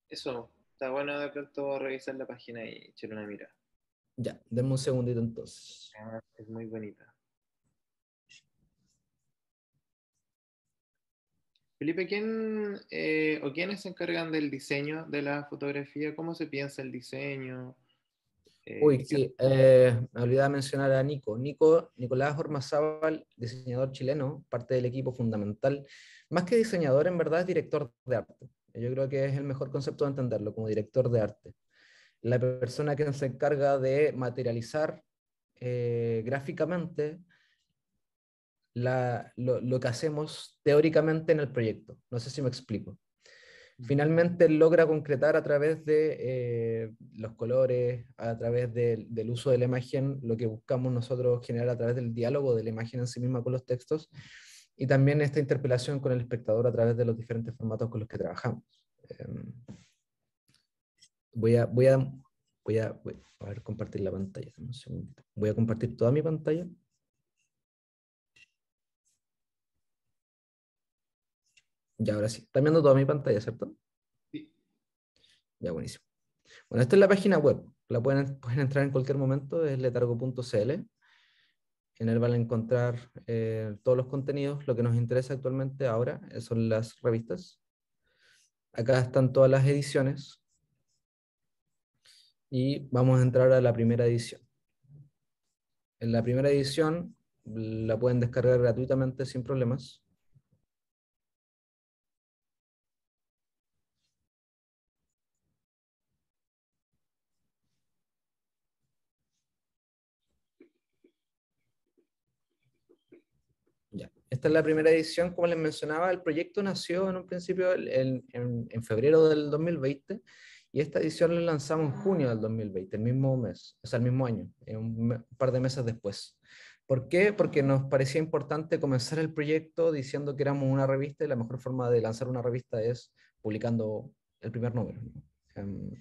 Eso, está bueno de pronto revisar la página y echar una mirada. Ya, denme un segundito entonces. Ah, es muy bonita. Felipe, ¿quién eh, o quiénes se encargan del diseño de la fotografía? ¿Cómo se piensa el diseño? Uy, eh, sí, eh, me olvidaba mencionar a Nico. Nico, Nicolás Ormazábal, diseñador chileno, parte del equipo fundamental. Más que diseñador, en verdad es director de arte. Yo creo que es el mejor concepto de entenderlo, como director de arte. La persona que se encarga de materializar eh, gráficamente lo que hacemos teóricamente en el proyecto. No sé si me explico finalmente logra concretar a través de eh, los colores, a través del uso de la imagen, lo que buscamos nosotros generar a través del diálogo de la imagen en sí misma con los textos, y también esta interpelación con el espectador a través de los diferentes formatos con los que trabajamos. Em, voy a, voy voy a, compartir la pantalla. Voy a compartir toda mi pantalla. Ya, ahora sí. Están viendo toda mi pantalla, ¿cierto? Sí. Ya, buenísimo. Bueno, esta es la página web. La pueden, entrar en cualquier momento, es letargo.cl. En él van a encontrar eh, todos los contenidos. Lo que nos interesa actualmente ahora eh, son las revistas. Acá están todas las ediciones. Y vamos a entrar a la primera edición. En la primera edición la pueden descargar gratuitamente sin problemas. Esta es la primera edición, como les mencionaba, el proyecto nació en un principio en, febrero del 2020 y esta edición la lanzamos en junio del 2020, el mismo mes, o sea, el mismo año, eh, un, un par de meses después. ¿Por qué? Porque nos parecía importante comenzar el proyecto diciendo que éramos una revista y la mejor forma de lanzar una revista es publicando el primer número. Em,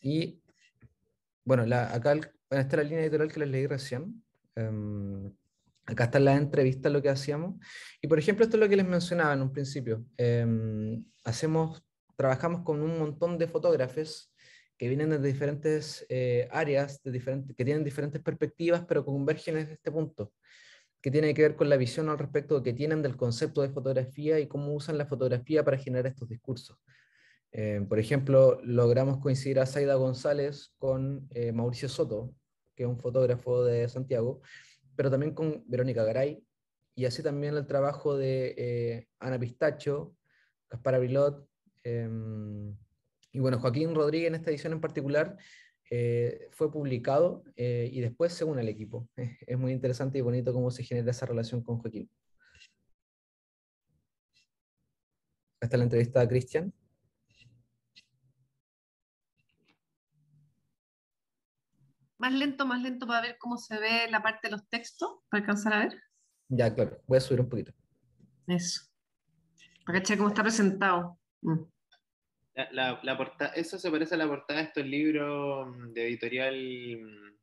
y bueno, acá está la línea editorial que les leí recién. Em, Acá está la entrevista, lo que hacíamos. Y por ejemplo, esto es lo que les mencionaba en un principio. Em, hacemos, trabajamos con un montón de fotógrafos que vienen de diferentes eh, áreas, de diferentes, que tienen diferentes perspectivas, pero convergen en este punto, que tiene que ver con la visión al respecto que tienen del concepto de fotografía y cómo usan la fotografía para generar estos discursos. Em, por ejemplo, logramos coincidir a Zaida González con eh, Mauricio Soto, que es un fotógrafo de Santiago, pero también con Verónica Garay, y así también el trabajo de eh, Ana Pistacho, Gaspar Abrilot em, y bueno, Joaquín Rodríguez en esta edición en particular eh, fue publicado eh, y después se une al equipo. Es muy interesante y bonito cómo se genera esa relación con Joaquín. Hasta la entrevista a Cristian. más lento, más lento para ver cómo se ve la parte de los textos, para alcanzar a ver. Ya, claro, voy a subir un poquito. Eso. Para cachar cómo está presentado. Mm. La, eso se parece a la portada de estos libro mm, de editorial. Mm,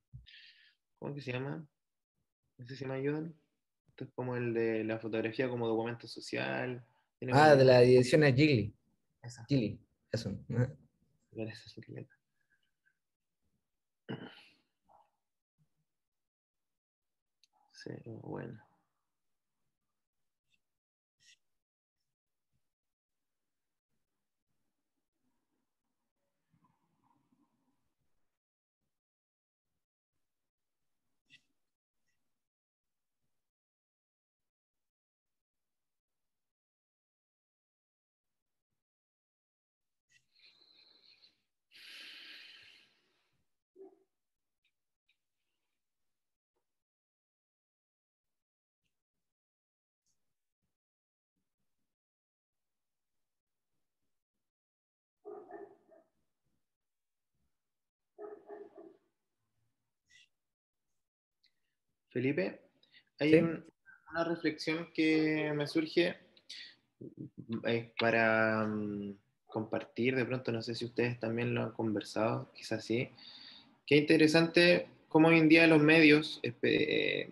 ¿Cómo que se llama? No sé si me ayudan. Esto es como el de la fotografía como documento social. Ah, de la dirección de Gigli. Esa. Gigli, eso. bueno. Felipe, hay una reflexión que me surge mm, eh, para mm, compartir, de pronto no sé si ustedes también lo han conversado, quizás sí. Qué interesante cómo hoy en día los medios, eh,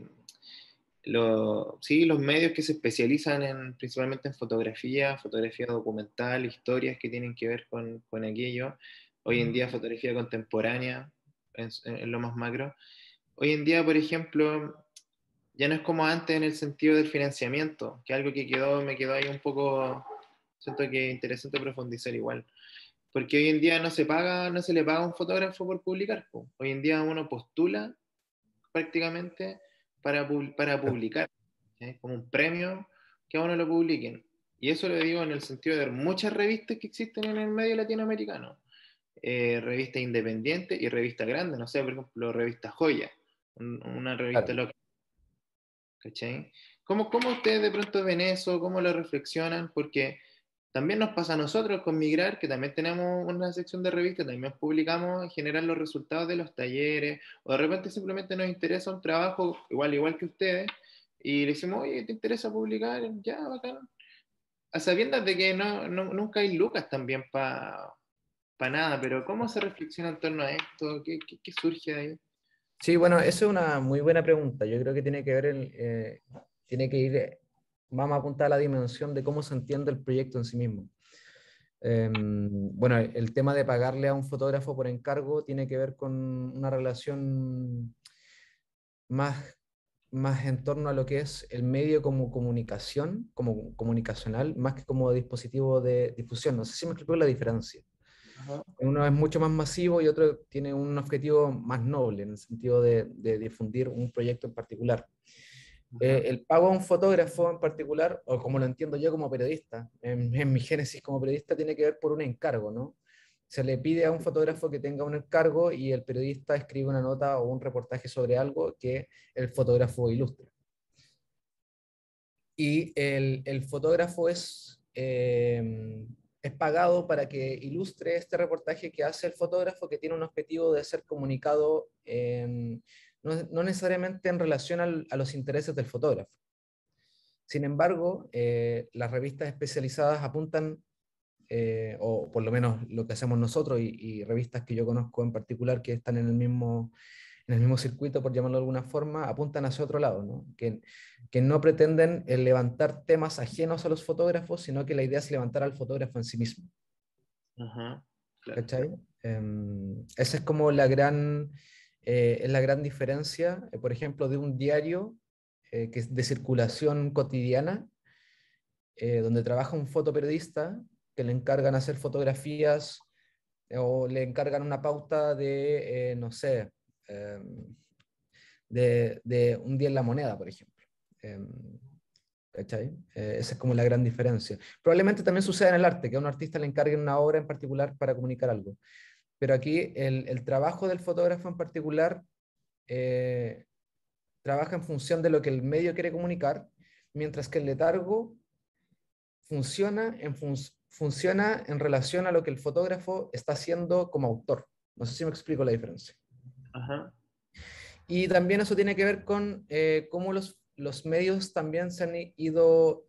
sí, los medios que se especializan en, principalmente en fotografía, fotografía documental, historias que tienen que ver con, con aquello, hoy en día fotografía contemporánea, en lo más macro, hoy en día, por ejemplo, ya no es como antes en el sentido del financiamiento, que algo que quedó, me quedó ahí un poco, siento que es interesante profundizar igual. Porque hoy en día no se paga, no se le paga a un fotógrafo por publicar. Hoy en día uno postula prácticamente para, para publicar, como un premio que a uno lo publiquen. Y eso lo digo en el sentido de muchas revistas que existen en el medio latinoamericano. Eh, revistas independientes y revistas grandes, no sé, por ejemplo, revistas Joya una revista local. ¿Cómo, ustedes de pronto ven eso? ¿Cómo lo reflexionan? Porque también nos pasa a nosotros con Migrar, que también tenemos una sección de revista, también publicamos en general los resultados de los talleres, o de repente simplemente nos interesa un trabajo igual, igual que ustedes, y le decimos, oye, ¿te interesa publicar? Ya, bacán. A sabiendas de que no, nunca hay lucas también para nada, pero ¿cómo se reflexiona en torno a esto? ¿Qué, qué surge de ahí? Sí, bueno, eso es una muy buena pregunta. Yo creo que tiene que ver, eh, tiene que ir, vamos eh, a apuntar a la dimensión de cómo se entiende el proyecto en sí mismo. Em, bueno, el tema de pagarle a un fotógrafo por encargo tiene que ver con una relación más, más en torno a lo que es el medio como comunicación, como comunicacional, más que como dispositivo de difusión. No sé si me explico la diferencia. Uno es mucho más masivo y otro tiene un objetivo más noble, en el sentido de, difundir un proyecto en particular. Eh, el pago a un fotógrafo en particular, o como lo entiendo yo como periodista, en, mi génesis como periodista tiene que ver por un encargo, ¿no? Se le pide a un fotógrafo que tenga un encargo y el periodista escribe una nota o un reportaje sobre algo que el fotógrafo ilustra. Y el, fotógrafo es eh, es pagado para que ilustre este reportaje que hace el fotógrafo que tiene un objetivo de ser comunicado no, necesariamente en relación a los intereses del fotógrafo. Sin embargo, eh, las revistas especializadas apuntan, eh, o por lo menos lo que hacemos nosotros y, revistas que yo conozco en particular que están en el mismo, en el mismo circuito, por llamarlo de alguna forma, apuntan hacia otro lado, ¿no? Que, no pretenden eh, levantar temas ajenos a los fotógrafos, sino que la idea es levantar al fotógrafo en sí mismo. Ajá, claro. ¿Cachai? Em, esa es como la gran, eh, la gran diferencia, eh, por ejemplo, de un diario que es de circulación cotidiana, donde trabaja un fotoperiodista que le encargan hacer fotografías o le encargan una pauta de, no sé, Em, de, un día en la moneda, por ejemplo. Em, eh, esa es como la gran diferencia. Probablemente también sucede en el arte, que a un artista le encarguen una obra en particular para comunicar algo. Pero aquí el, trabajo del fotógrafo en particular eh, trabaja en función de lo que el medio quiere comunicar, mientras que el letargo funciona en, funciona en relación a lo que el fotógrafo está haciendo como autor. No sé si me explico la diferencia. Ajá. Y también eso tiene que ver con eh, cómo los, los, medios también se han ido,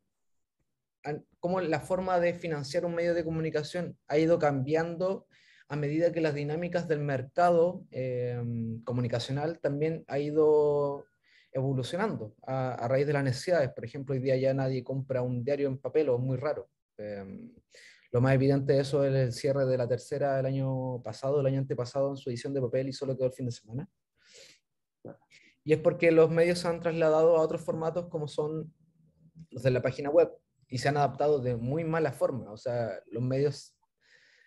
cómo la forma de financiar un medio de comunicación ha ido cambiando a medida que las dinámicas del mercado em, comunicacional también ha ido evolucionando a, raíz de las necesidades. Por ejemplo, hoy día ya nadie compra un diario en papel o es muy raro. Em, lo más evidente de eso es el cierre de la tercera del año pasado, el año antepasado, en su edición de papel y solo quedó el fin de semana. Y es porque los medios se han trasladado a otros formatos como son los de la página web y se han adaptado de muy mala forma. O sea, los medios,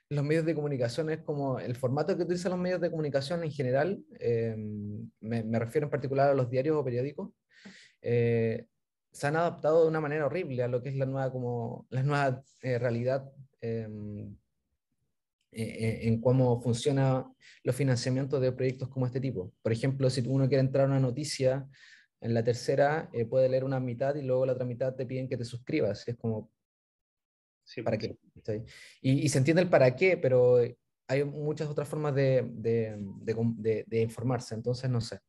los medios de comunicación es como el formato que utilizan los medios de comunicación en general, em, me, refiero en particular a los diarios o periódicos, eh, se han adaptado de una manera horrible a lo que es la nueva, como, la nueva eh, realidad Em, eh, en cómo funcionan los financiamientos de proyectos como este tipo. Por ejemplo, si uno quiere entrar a una noticia, en la tercera eh, puede leer una mitad y luego la otra mitad te piden que te suscribas. Es como, sí, ¿para pues. qué? Y, se entiende el para qué, pero hay muchas otras formas de, de, informarse, entonces no sé.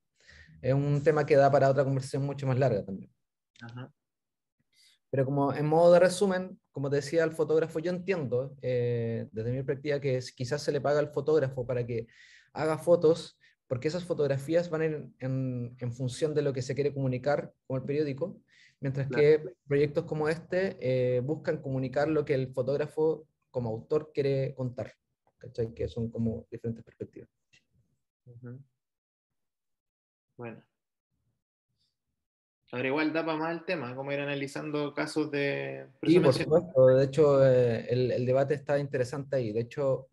Es un tema que da para otra conversación mucho más larga también. Ajá. Pero como en modo de resumen, como te decía el fotógrafo, yo entiendo eh, desde mi perspectiva que es, quizás se le paga al fotógrafo para que haga fotos, porque esas fotografías van en, función de lo que se quiere comunicar con el periódico, mientras que proyectos como este eh, buscan comunicar lo que el fotógrafo como autor quiere contar, ¿cachai? que son como diferentes perspectivas. Bueno, Ahora igual da para más el tema, como ir analizando casos de... Sí, por supuesto. De hecho, eh, el, el, debate está interesante ahí. De hecho,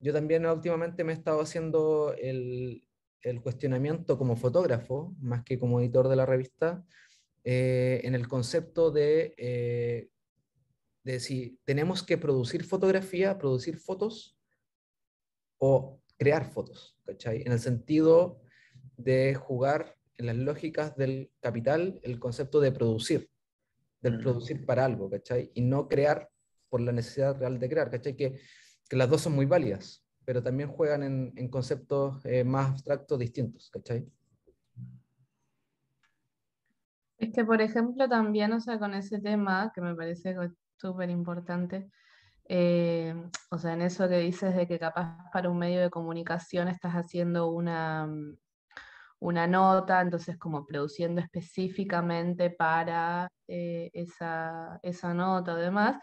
yo también últimamente me he estado haciendo el, el cuestionamiento como fotógrafo, más que como editor de la revista, eh, en el concepto de, eh, de si tenemos que producir fotografía, producir fotos o crear fotos, ¿cachai? En el sentido de jugar las lógicas del capital el concepto de producir, del producir para algo, ¿cachai? Y no crear por la necesidad real de crear, ¿cachai? Que, que las dos son muy válidas, pero también juegan en, conceptos eh, más abstractos distintos, ¿cachai? Es que, por ejemplo, también, o sea, con ese tema, que me parece súper importante, eh, o sea, en eso que dices de que capaz para un medio de comunicación estás haciendo una, una nota, entonces como produciendo específicamente para eh, esa, nota además,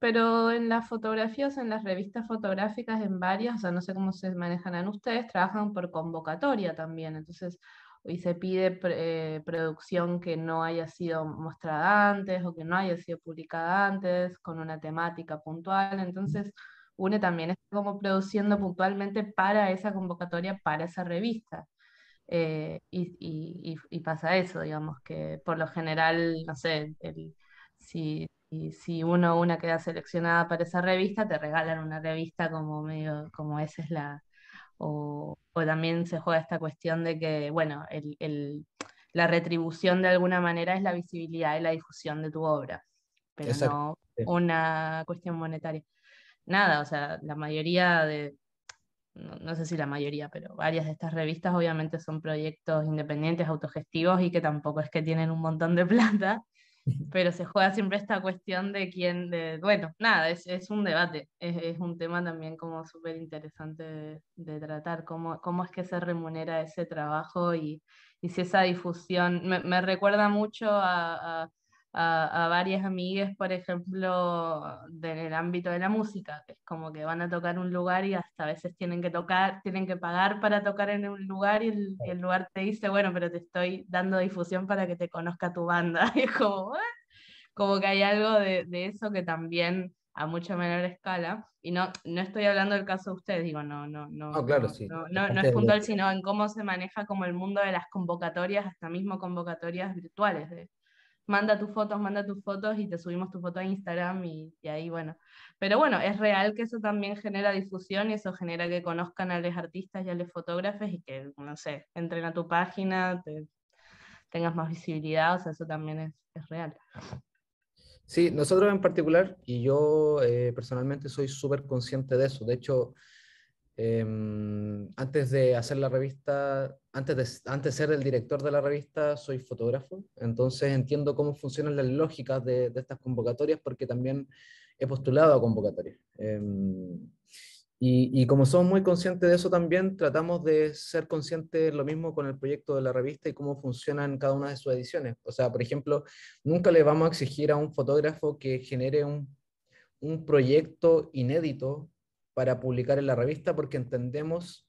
pero en las fotografías, en las revistas fotográficas, en varias, o sea, no sé cómo se manejan ustedes, trabajan por convocatoria también, entonces hoy se pide eh, producción que no haya sido mostrada antes o que no haya sido publicada antes con una temática puntual. Entonces, une también está como produciendo puntualmente para esa convocatoria, para esa revista. Eh, y, pasa eso, digamos, que por lo general, no sé, si, si uno o una queda seleccionada para esa revista, te regalan una revista como medio, como esa es la... O, también se juega esta cuestión de que, bueno, el, el, la retribución de alguna manera es la visibilidad y la difusión de tu obra, pero no una cuestión monetaria. Nada, o sea, la mayoría de, no, sé si la mayoría, pero varias de estas revistas obviamente son proyectos independientes, autogestivos y que tampoco es que tienen un montón de plata, pero se juega siempre esta cuestión de quién, de, bueno, nada, es, un debate, es, un tema también como súper interesante de, tratar, cómo, cómo es que se remunera ese trabajo y, si esa difusión, me, recuerda mucho a a, varias amigas, por ejemplo, del ámbito de la música, que es como que van a tocar un lugar y hasta a veces tienen que tocar, tienen que pagar para tocar en un lugar y el, lugar te dice, bueno, pero te estoy dando difusión para que te conozca tu banda. es como, como que hay algo de, eso que también a mucha menor escala, y no, no estoy hablando del caso de ustedes, digo, no, no, no, no, es puntual, sino en cómo se maneja como el mundo de las convocatorias, hasta mismo convocatorias virtuales de, manda tus fotos, manda tus fotos y te subimos tu foto a Instagram y, ahí, bueno. Pero bueno, es real que eso también genera difusión y eso genera que conozcan a los artistas y a los fotógrafos y que, no sé, entren a tu página, tengas más visibilidad, o sea, eso también es, es real. Sí, nosotros en particular, y yo eh, personalmente soy súper consciente de eso. De hecho, Em, antes de hacer la revista, antes de, antes ser el director de la revista, soy fotógrafo, entonces entiendo cómo funcionan las lógicas de, estas convocatorias porque también he postulado a convocatorias. Em, y, y, como somos muy conscientes de eso también, tratamos de ser conscientes lo mismo con el proyecto de la revista y cómo funcionan cada una de sus ediciones. O sea, por ejemplo, nunca le vamos a exigir a un fotógrafo que genere un, un proyecto inédito para publicar en la revista porque entendemos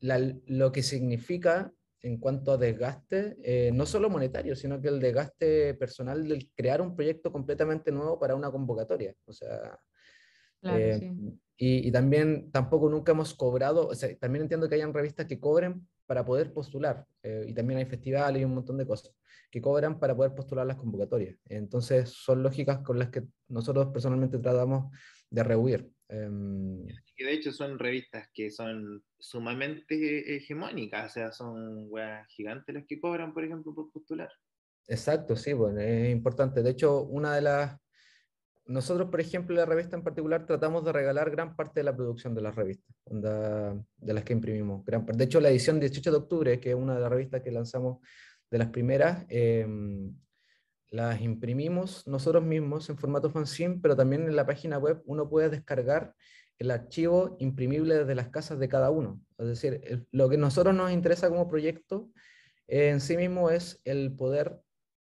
lo que significa en cuanto a desgaste, eh, no solo monetario, sino que el desgaste personal del crear un proyecto completamente nuevo para una convocatoria. O sea, eh, y, también tampoco nunca hemos cobrado, o sea, también entiendo que hayan revistas que cobren para poder postular, eh, y también hay festivales y un montón de cosas que cobran para poder postular las convocatorias. Entonces, son lógicas con las que nosotros personalmente tratamos de rehuir. Em, que de hecho son revistas que son sumamente hegemónicas, o sea, son gigantes las que cobran, por ejemplo, por postular. Exacto, sí, bueno, es importante. De hecho, una de las... Nosotros, por ejemplo, la revista en particular tratamos de regalar gran parte de la producción de las revistas, de las que imprimimos. Gran De hecho, la edición 18 de octubre, que es una de las revistas que lanzamos de las primeras, em, las imprimimos nosotros mismos en formato fanzine, pero también en la página web uno puede descargar el archivo imprimible desde las casas de cada uno. Es decir, lo que nosotros nos interesa como proyecto en sí mismo es el poder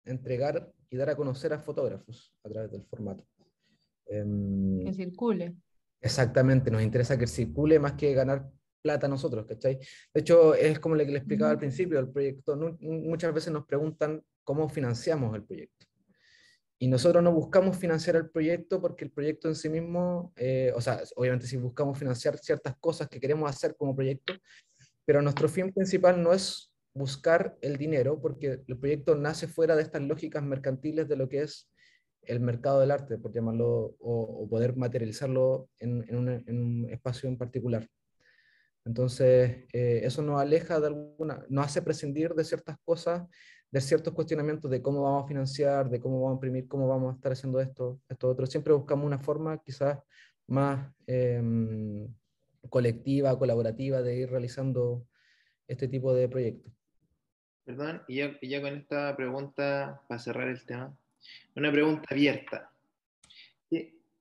entregar y dar a conocer a fotógrafos a través del formato. Em, que circule. Exactamente, nos interesa que circule más que ganar plata nosotros, ¿cachai? De hecho, es como lo que le explicaba al principio, el proyecto, muchas veces nos preguntan cómo financiamos el proyecto. Y nosotros no buscamos financiar el proyecto porque el proyecto en sí mismo, eh, o sea, obviamente si buscamos financiar ciertas cosas que queremos hacer como proyecto, pero nuestro fin principal no es buscar el dinero porque el proyecto nace fuera de estas lógicas mercantiles de lo que es el mercado del arte, por llamarlo, o, poder materializarlo en, un, espacio en particular. Entonces, eh, eso nos aleja de alguna, nos hace prescindir de ciertas cosas de ciertos cuestionamientos de cómo vamos a financiar, de cómo vamos a imprimir, cómo vamos a estar haciendo esto, esto otro. Siempre buscamos una forma quizás más em, colectiva, colaborativa de ir realizando este tipo de proyectos. Perdón, y ya, con esta pregunta, para cerrar el tema, una pregunta abierta.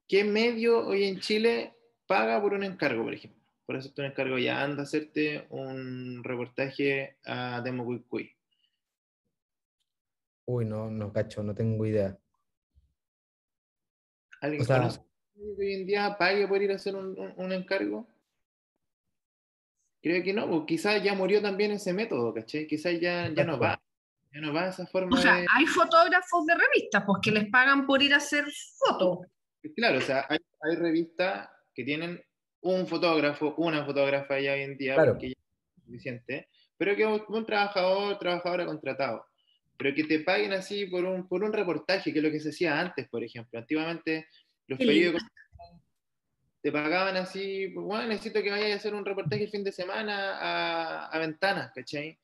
¿Qué, medio hoy en Chile paga por un encargo, por ejemplo? Por hacerte un encargo ya, anda a hacerte un reportaje a DemoCuiCui Uy, no, no cacho, no tengo idea. ¿Alguien que hoy en día pague por ir a hacer un, encargo? Creo que no, pues quizás ya murió también ese método, ¿cachai? Quizás ya, ya no va. Ya no va esa forma. O sea, hay fotógrafos de revistas, pues que les pagan por ir a hacer fotos. Claro, o sea, hay, revistas que tienen un fotógrafo, una fotógrafa ya hoy en día, es suficiente, pero que es un trabajador, trabajadora contratado pero que te paguen así por un, por un reportaje, que es lo que se hacía antes, por ejemplo. Antiguamente los periódicos te pagaban así, bueno, necesito que vayas a hacer un reportaje el fin de semana a, a Ventanas, ¿cachai?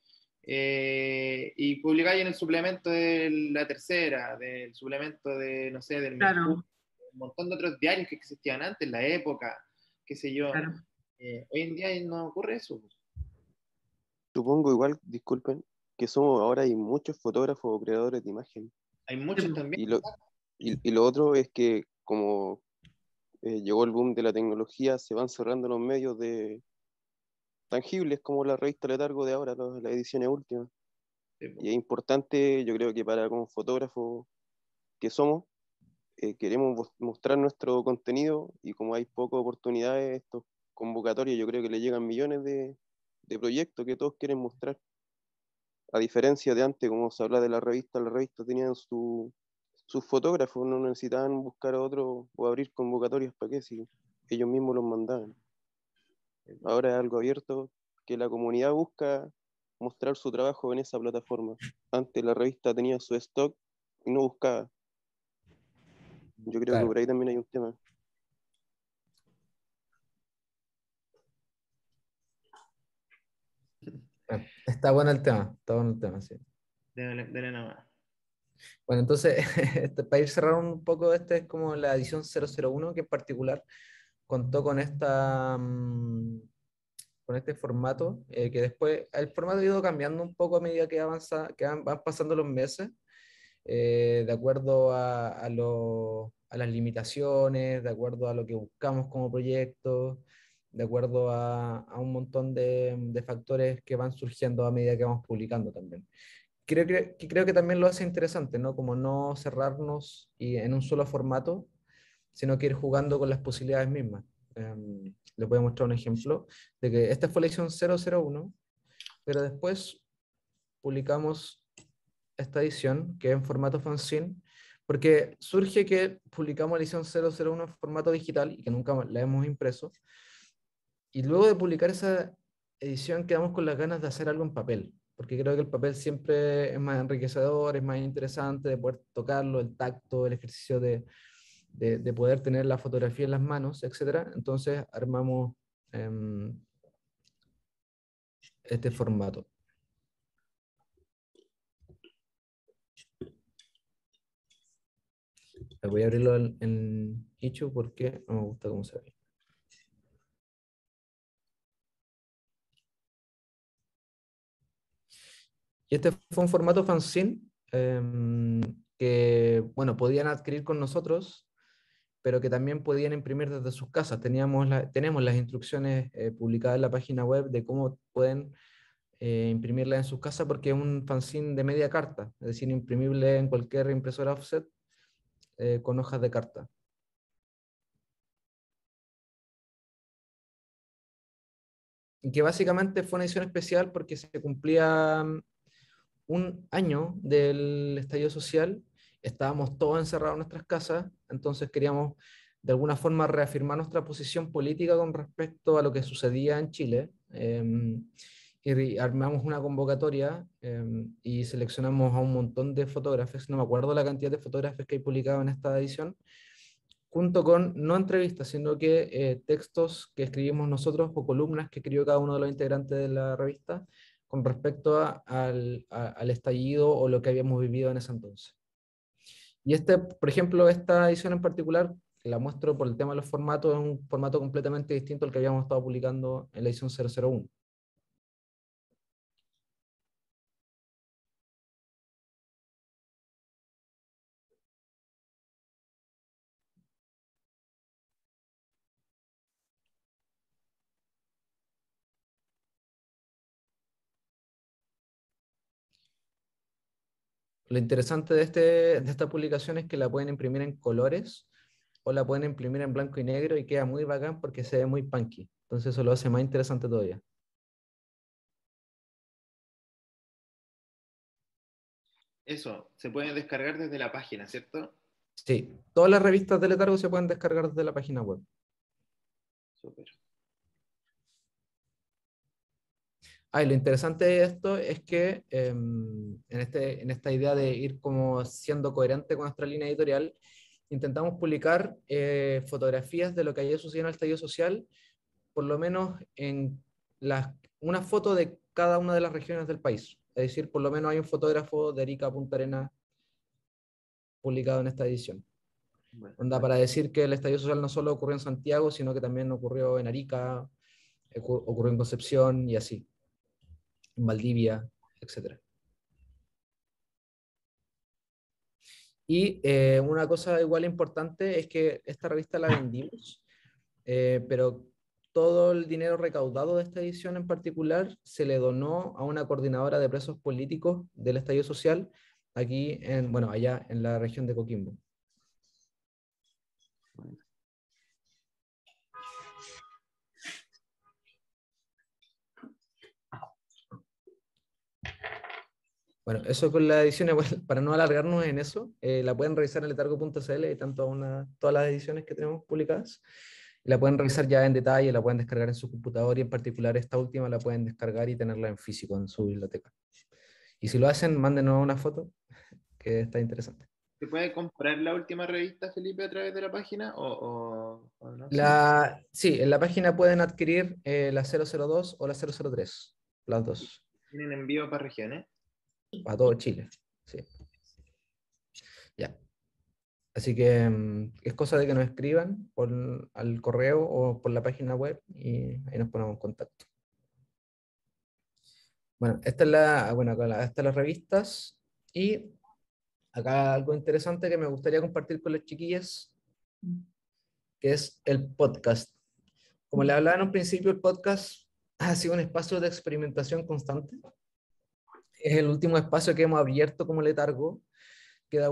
Eh, y publicáis en el suplemento de la tercera, del suplemento de, no sé, del un montón de otros diarios que existían antes, la época, qué sé yo. Eh, hoy en día no ocurre eso. Supongo igual, disculpen, que somos ahora hay muchos fotógrafos o creadores de imagen. Hay muchos también. Y lo, otro es que como eh, llegó el boom de la tecnología, se van cerrando los medios de tangibles como la revista Letargo de ahora, las, las ediciones últimas. Y es importante, yo creo que para como fotógrafos que somos, eh, queremos mostrar nuestro contenido y como hay pocas oportunidades, estos convocatorios yo creo que le llegan millones de proyectos que todos quieren mostrar a diferencia de antes, como se habla de la revista, la revista tenía sus fotógrafos, no necesitaban buscar a otro o abrir convocatorias para qué, si ellos mismos los mandaban. Ahora es algo abierto que la comunidad busca mostrar su trabajo en esa plataforma. Antes la revista tenía su stock y no buscaba. Yo creo que por ahí también hay un tema. Está bueno el tema, está bueno el tema, sí. Bueno, entonces, este, para ir cerrando un poco, esta es como la edición 001, que en particular contó con esta... Mm, con este formato, eh, que después el formato ha ido cambiando un poco a medida que, avanza, que van, pasando los meses, eh, de acuerdo a, a, a, las limitaciones, de acuerdo a lo que buscamos como proyecto, de acuerdo a, un montón de, factores que van surgiendo a medida que vamos publicando también. Creo que, creo que también lo hace interesante, ¿no? Como no cerrarnos y en un solo formato, sino que ir jugando con las posibilidades mismas. Em, les voy a mostrar un ejemplo de que esta fue la edición 001, pero después publicamos esta edición, que es en formato fanzine, porque surge que publicamos la edición 001 en formato digital y que nunca la hemos impreso, y luego de publicar esa edición quedamos con las ganas de hacer algo en papel, porque creo que el papel siempre es más enriquecedor, es más interesante de poder tocarlo, el tacto, el ejercicio de, poder tener la fotografía en las manos, etc. Entonces armamos em, este formato. Voy a abrirlo en, Kichu porque no me gusta cómo se ve. Y este fue un formato fanzine em, que, bueno, podían adquirir con nosotros, pero que también podían imprimir desde sus casas. Teníamos tenemos las instrucciones eh, publicadas en la página web de cómo pueden eh, imprimirla en sus casas, porque es un fanzine de media carta, es decir, imprimible en cualquier impresora offset eh, con hojas de carta. y que básicamente fue una edición especial porque se cumplía un año del estallido social, estábamos todos encerrados en nuestras casas, entonces queríamos de alguna forma reafirmar nuestra posición política con respecto a lo que sucedía en Chile. Em, y armamos una convocatoria em, y seleccionamos a un montón de fotógrafos, no me acuerdo la cantidad de fotógrafos que hay publicado en esta edición, junto con no entrevistas, sino que eh, textos que escribimos nosotros o columnas que escribió cada uno de los integrantes de la revista, con respecto al, al, estallido o lo que habíamos vivido en ese entonces. Y este, por ejemplo, esta edición en particular, que la muestro por el tema de los formatos, es un formato completamente distinto al que habíamos estado publicando en la edición 001. Lo interesante este, de, esta publicación es que la pueden imprimir en colores o la pueden imprimir en blanco y negro y queda muy bacán porque se ve muy punky. Entonces eso lo hace más interesante todavía. Eso, se pueden descargar desde la página, ¿cierto? Sí, todas las revistas de Letargo se pueden descargar desde la página web. Súper. lo interesante de esto es que em, en, este, en esta idea de ir como siendo coherente con nuestra línea editorial, intentamos publicar eh, fotografías de lo que haya sucedido en el Estadio social, por lo menos en las, una foto de cada una de las regiones del país. Es decir, por lo menos hay un fotógrafo de Arica Punta Arena publicado en esta edición. Onda para decir que el Estadio social no solo ocurrió en Santiago, sino que también ocurrió en Arica, ocurrió en Concepción y así en Valdivia, etc. Y eh, una cosa igual importante es que esta revista la vendimos, eh, pero todo el dinero recaudado de esta edición en particular se le donó a una coordinadora de presos políticos del Estadio social aquí, en, bueno, allá en la región de Coquimbo. Bueno, eso con la edición, para no alargarnos en eso, eh, la pueden revisar en letargo.cl, y tanto una, todas las ediciones que tenemos publicadas. La pueden revisar ya en detalle, la pueden descargar en su computador y en particular esta última la pueden descargar y tenerla en físico en su biblioteca. Y si lo hacen, mándenos una foto, que está interesante. ¿Se puede comprar la última revista, Felipe, a través de la página? O, no? la, sí, en la página pueden adquirir eh, la 002 o la 003, las dos. ¿Tienen envío para regiones? a todo Chile. Sí. Ya. Así que mm, es cosa de que nos escriban por, al correo o por la página web y ahí nos ponemos en contacto. Bueno, esta es la, bueno, las revistas y acá algo interesante que me gustaría compartir con los chiquillas, que es el podcast. Como le hablaba en un principio, el podcast ha sido un espacio de experimentación constante es el último espacio que hemos abierto como letargo, que de,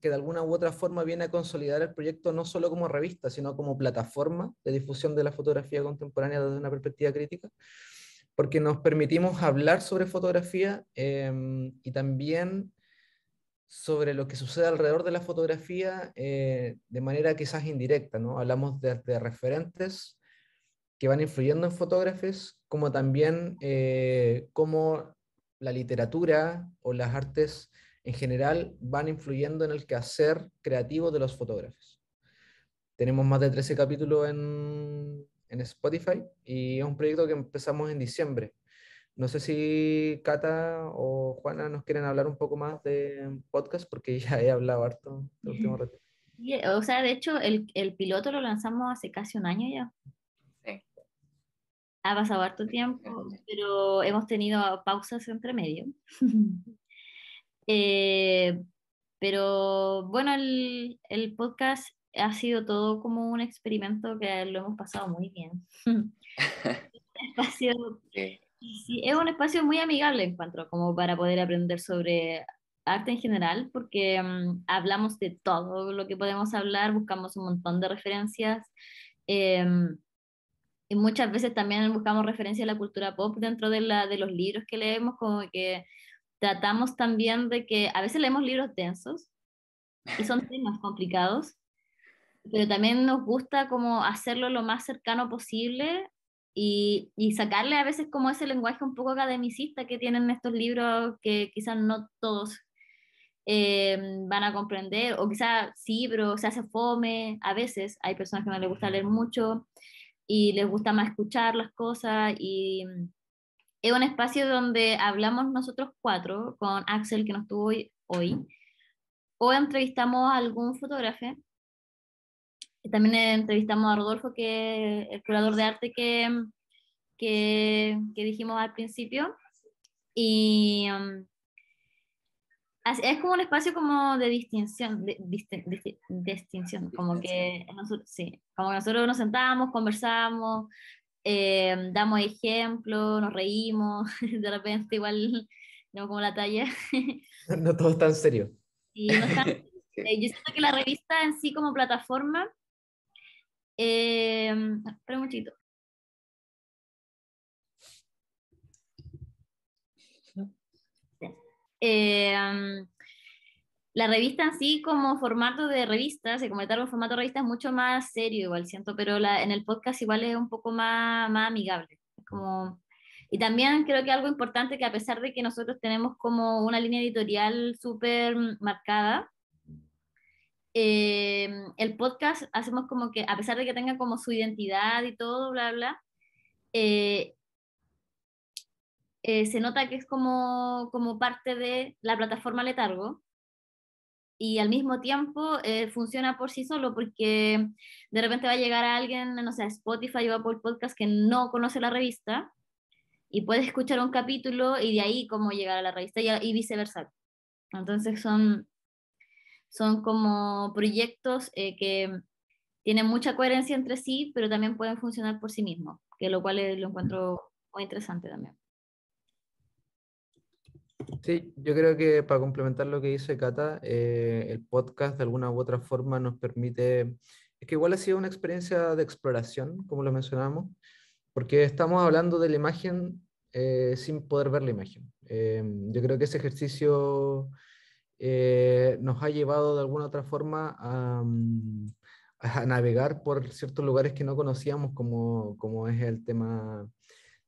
que de, alguna u otra forma viene a consolidar el proyecto no solo como revista, sino como plataforma de difusión de la fotografía contemporánea desde una perspectiva crítica, porque nos permitimos hablar sobre fotografía em, y también sobre lo que sucede alrededor de la fotografía eh, de manera quizás indirecta, ¿no? Hablamos de, referentes que van influyendo en fotógrafes, como también eh, cómo la literatura o las artes en general van influyendo en el quehacer creativo de los fotógrafos. Tenemos más de 13 capítulos en, Spotify y es un proyecto que empezamos en diciembre. No sé si Cata o Juana nos quieren hablar un poco más de podcast porque ya he hablado harto el último rato. O sea, de hecho, el, el piloto lo lanzamos hace casi un año ya ha pasado harto tiempo, pero hemos tenido pausas entre medio. Eh, pero bueno, el, el, podcast ha sido todo como un experimento que lo hemos pasado muy bien. es un espacio muy amigable, encuentro, como para poder aprender sobre arte en general, porque mm, hablamos de todo lo que podemos hablar, buscamos un montón de referencias. Em, y muchas veces también buscamos referencia a la cultura pop dentro de, la, de los libros que leemos, como que tratamos también de que a veces leemos libros densos y son temas complicados, pero también nos gusta como hacerlo lo más cercano posible y, y, sacarle a veces como ese lenguaje un poco academicista que tienen estos libros que quizás no todos eh, van a comprender, o quizás sí, pero se hace fome, a veces hay personas que no les gusta leer mucho, y les gusta más escuchar las cosas y mm, es un espacio donde hablamos nosotros cuatro con Axel que nos tuvo hoy, hoy. o entrevistamos a algún fotógrafo también entrevistamos a Rodolfo que es el curador de arte mm, que, que, dijimos al principio y mm, es como un espacio como de distinción, de, distinción, como que, nosotros, como nosotros nos sentamos, conversamos, eh, damos ejemplos, nos reímos, de repente igual, no como la talla. No todo es tan serio. Eh, yo siento que la revista en sí como plataforma, eh, espera Eh, la revista en sí, como formato de revista, se comentaron formato de revista es mucho más serio, igual siento, pero la, en el podcast igual es un poco más, más amigable. Como, y también creo que algo importante que a pesar de que nosotros tenemos como una línea editorial súper marcada, eh, el podcast hacemos como que, a pesar de que tenga como su identidad y todo, bla, bla, eh, eh, se nota que es como, parte de la plataforma Letargo y al mismo tiempo eh, funciona por sí solo porque de repente va a llegar a alguien, no sé, Spotify o Apple Podcast que no conoce la revista y puede escuchar un capítulo y de ahí cómo llegar a la revista y, viceversa. Entonces son, son como proyectos eh, que tienen mucha coherencia entre sí, pero también pueden funcionar por sí mismos, que lo cual lo encuentro muy interesante también. Sí, yo creo que para complementar lo que dice Cata, eh, el podcast de alguna u otra forma nos permite, es que igual ha sido una experiencia de exploración, como lo mencionamos, porque estamos hablando de la imagen eh, sin poder ver la imagen. Eh, yo creo que ese ejercicio nos ha llevado de alguna u otra forma mm, a, navegar por ciertos lugares que no conocíamos, como, como es el tema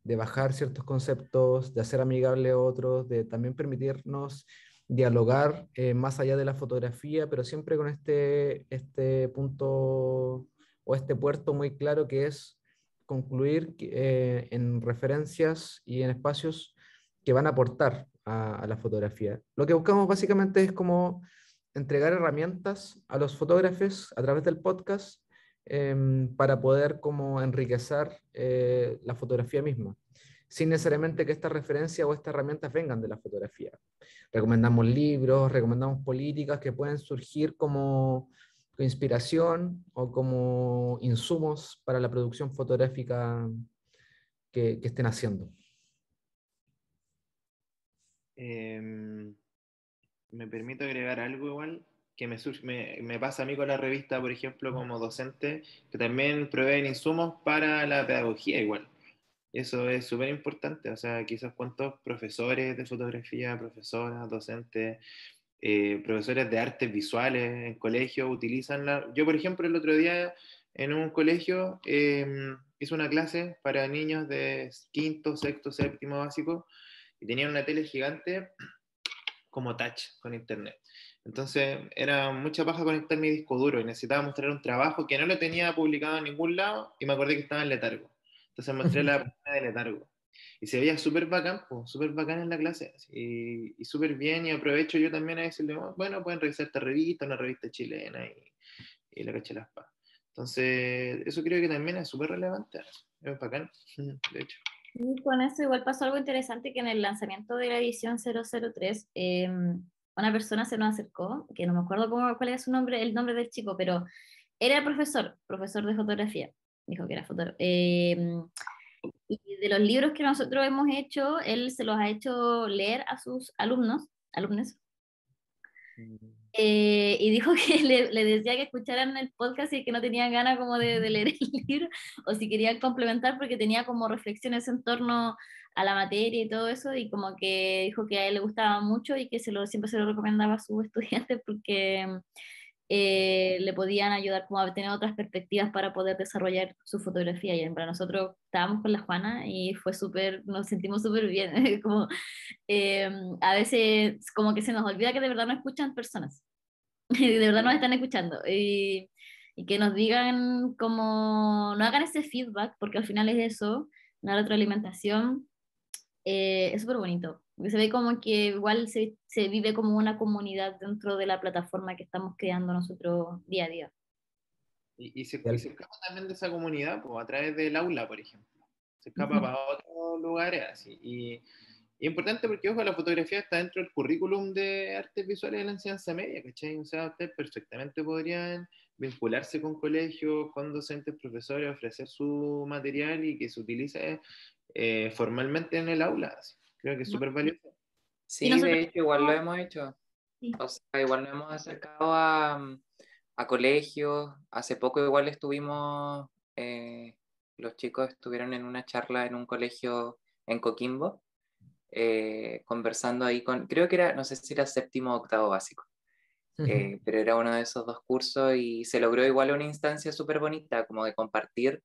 de bajar ciertos conceptos, de hacer amigable a otros, de también permitirnos dialogar eh, más allá de la fotografía, pero siempre con este, este punto o este puerto muy claro que es concluir eh, en referencias y en espacios que van a aportar a, a, la fotografía. Lo que buscamos básicamente es como entregar herramientas a los fotógrafos a través del podcast Em, para poder como enriquecer eh, la fotografía misma, sin necesariamente que esta referencia o estas herramientas vengan de la fotografía. Recomendamos libros, recomendamos políticas que pueden surgir como inspiración o como insumos para la producción fotográfica que, estén haciendo. Em, me permito agregar algo igual que me, pasa a mí con la revista, por ejemplo, como docente, que también proveen insumos para la pedagogía igual. Eso es súper importante, o sea, quizás cuántos profesores de fotografía, profesoras, docentes, eh, profesores de artes visuales en colegios utilizan la... Yo, por ejemplo, el otro día en un colegio em, hice una clase para niños de quinto, sexto, séptimo básico y tenían una tele gigante como touch con internet. Entonces era mucha paja conectar mi disco duro y necesitaba mostrar un trabajo que no lo tenía publicado en ningún lado y me acordé que estaba en letargo. Entonces mostré la página de letargo. Y se veía súper bacán, súper bacán en la clase. Y, y súper bien, y aprovecho yo también a decirle, oh, bueno, pueden revisar esta revista, una revista chilena, y, y la caché las pa. Entonces, eso creo que también es súper relevante. Es bacán, de hecho. Y con eso igual pasó algo interesante que en el lanzamiento de la edición 003, eh, em, una persona se nos acercó, que no me acuerdo cómo, cuál era su nombre, el nombre del chico, pero era profesor, profesor de fotografía, dijo que era fotógrafo. Em, y de los libros que nosotros hemos hecho, él se los ha hecho leer a sus alumnos, alumnos. Eh, y dijo que le, decía que escucharan el podcast y que no tenían ganas como de, de, leer el libro o si querían complementar porque tenía como reflexiones en torno a la materia y todo eso, y como que dijo que a él le gustaba mucho y que se lo, siempre se lo recomendaba a sus estudiantes porque eh, le podían ayudar como a tener otras perspectivas para poder desarrollar su fotografía. Y para nosotros estábamos con la Juana y fue súper, nos sentimos súper bien, como eh, a veces como que se nos olvida que de verdad no escuchan personas, de verdad nos están escuchando. Y, que nos digan como, no hagan ese feedback, porque al final es eso, otra alimentación eh, es súper bonito. Se ve como que igual se, se, vive como una comunidad dentro de la plataforma que estamos creando nosotros día a día. Y, se, se escapa también de esa comunidad pues, a través del aula, por ejemplo. Se escapa para otros lugares así. Y, y, importante porque, ojo, la fotografía está dentro del currículum de artes visuales de la enseñanza media, ¿cachai? O ustedes perfectamente podrían vincularse con colegios, con docentes, profesores, ofrecer su material y que se utilice eh, formalmente en el aula. Creo que es súper valioso. Sí, de hecho, igual lo hemos hecho. O sea, igual nos hemos acercado a, a colegios. Hace poco igual estuvimos, eh, los chicos estuvieron en una charla en un colegio en Coquimbo, eh, conversando ahí con, creo que era, no sé si era séptimo o octavo básico. pero era uno de esos dos cursos y se logró igual una instancia súper bonita, como de compartir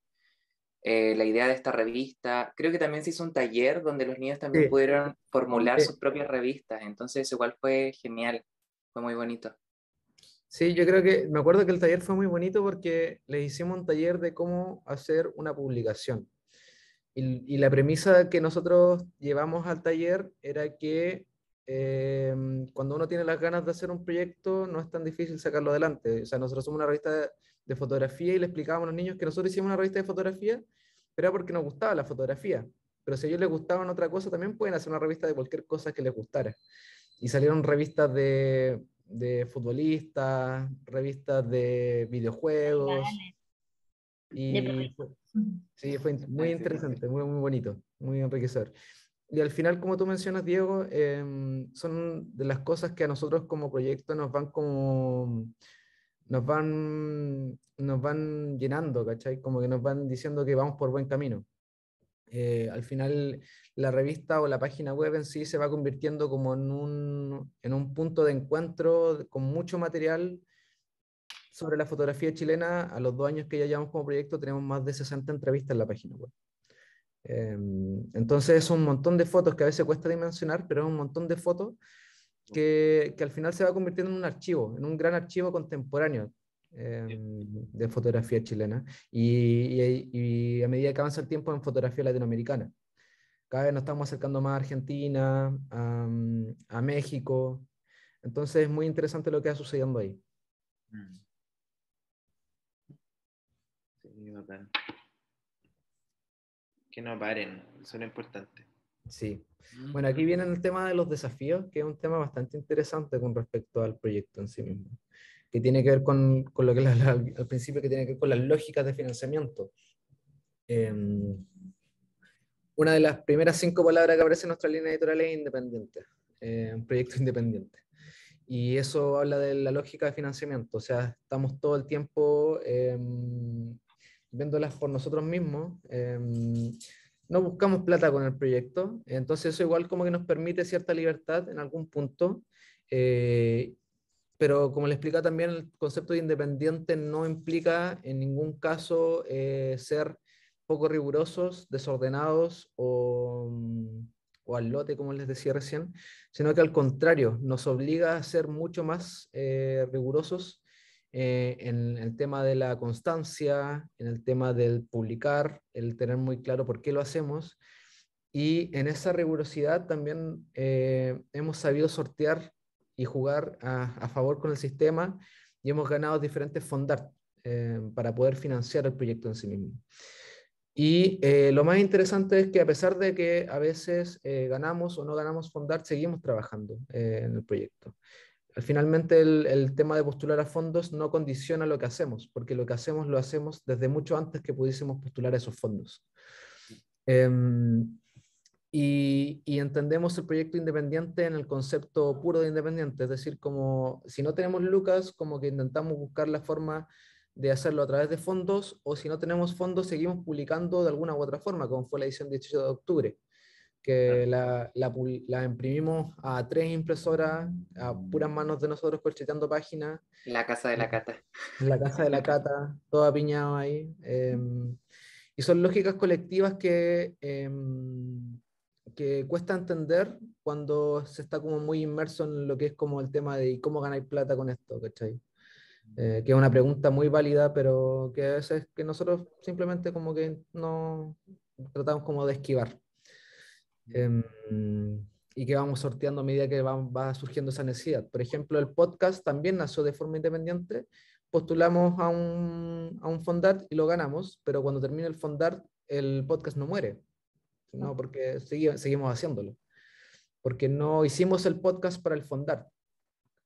eh, la idea de esta revista. Creo que también se hizo un taller donde los niños también pudieron formular sus propias revistas, entonces igual fue genial, fue muy bonito. Sí, yo creo que me acuerdo que el taller fue muy bonito porque le hicimos un taller de cómo hacer una publicación. Y, la premisa que nosotros llevamos al taller era que em, cuando uno tiene las ganas de hacer un proyecto no es tan difícil sacarlo adelante. O sea, nosotros somos una revista de fotografía y le explicábamos a los niños que nosotros hicimos una revista de fotografía, pero era porque nos gustaba la fotografía. Pero si a ellos les gustaban otra cosa, también pueden hacer una revista de cualquier cosa que les gustara. Y salieron revistas de, de futbolistas, revistas de videojuegos. Y sí, fue muy interesante, muy, muy bonito, muy enriquecedor. Y al final, como tú mencionas, Diego, em, son de las cosas que a nosotros como proyecto nos van como nos van, nos van llenando, ¿cachai? Como que nos van diciendo que vamos por buen camino. Eh, al final la revista o la página web en sí se va convirtiendo como en un, punto de encuentro con mucho material sobre la fotografía chilena. A los dos años que ya llevamos como proyecto tenemos más de 60 entrevistas en la página web. Em, entonces es un montón de fotos que a veces cuesta dimensionar, pero es un montón de fotos que, al final se va convirtiendo en un archivo, en un gran archivo contemporáneo em, de fotografía chilena. Y, a medida que avanza el tiempo en fotografía latinoamericana. Cada vez nos estamos acercando más a Argentina, a, México. Entonces es muy interesante lo que está sucediendo ahí. Mm. Sí, Que no paren, son importante Sí. Bueno, aquí viene el tema de los desafíos, que es un tema bastante interesante con respecto al proyecto en sí mismo, que tiene que ver con, con lo que al principio, que tiene que ver con las lógicas de financiamiento. Em, una de las primeras cinco palabras que aparece en nuestra línea editorial es independiente, eh, un proyecto independiente. Y eso habla de la lógica de financiamiento, o sea, estamos todo el tiempo eh, viéndolas por nosotros mismos em, no buscamos plata con el proyecto, entonces eso igual como que nos permite cierta libertad en algún punto, eh, pero como le explica también, el concepto de independiente no implica en ningún caso eh, ser poco rigurosos, desordenados mm, o, al lote, como les decía recién, sino que al contrario, nos obliga a ser mucho más eh, rigurosos eh, en el tema de la constancia, en el tema del publicar, el tener muy claro por qué lo hacemos. Y en esa rigurosidad también eh, hemos sabido sortear y jugar a, favor con el sistema y hemos ganado diferentes fondar eh, para poder financiar el proyecto en sí mismo. Y lo más interesante es que a pesar de que a veces ganamos o no ganamos fondar, seguimos trabajando en el proyecto. Eh, finalmente, el, tema de postular a fondos no condiciona lo que hacemos, porque lo que hacemos lo hacemos desde mucho antes que pudiésemos postular esos fondos. Em, y, y, entendemos el proyecto independiente en el concepto puro de independiente, es decir, como si no tenemos lucas, como que intentamos buscar la forma de hacerlo a través de fondos, o si no tenemos fondos, seguimos publicando de alguna u otra forma, como fue la edición 18 de octubre que la, la, imprimimos a tres impresoras, a puras manos de nosotros corcheteando páginas. La casa de la cata. La casa de la cata, todo apiñado ahí. Em, y son lógicas colectivas que, em, que cuesta entender cuando se está como muy inmerso en lo que es como el tema de cómo ganar plata con esto, ¿cachai? Eh, que es una pregunta muy válida, pero que a veces que nosotros simplemente como que no tratamos como de esquivar. Em, y que vamos sorteando a medida que va, surgiendo esa necesidad. Por ejemplo, el podcast también nació de forma independiente. Postulamos a un, a un Fondart y lo ganamos, pero cuando termina el Fondart, el podcast no muere, ¿no? porque seguimos haciéndolo. Porque no hicimos el podcast para el Fondart.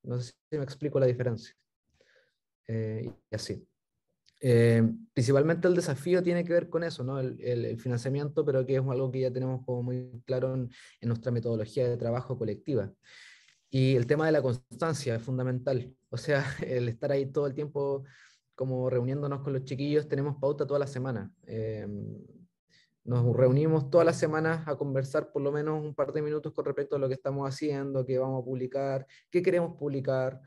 No sé si me explico la diferencia. Eh, y así. Eh, principalmente el desafío tiene que ver con eso, El, financiamiento, pero que es algo que ya tenemos como muy claro en, nuestra metodología de trabajo colectiva. Y el tema de la constancia es fundamental, o sea, el estar ahí todo el tiempo como reuniéndonos con los chiquillos, tenemos pauta toda la semana. Eh, nos reunimos todas las semanas a conversar por lo menos un par de minutos con respecto a lo que estamos haciendo, qué vamos a publicar, qué queremos publicar.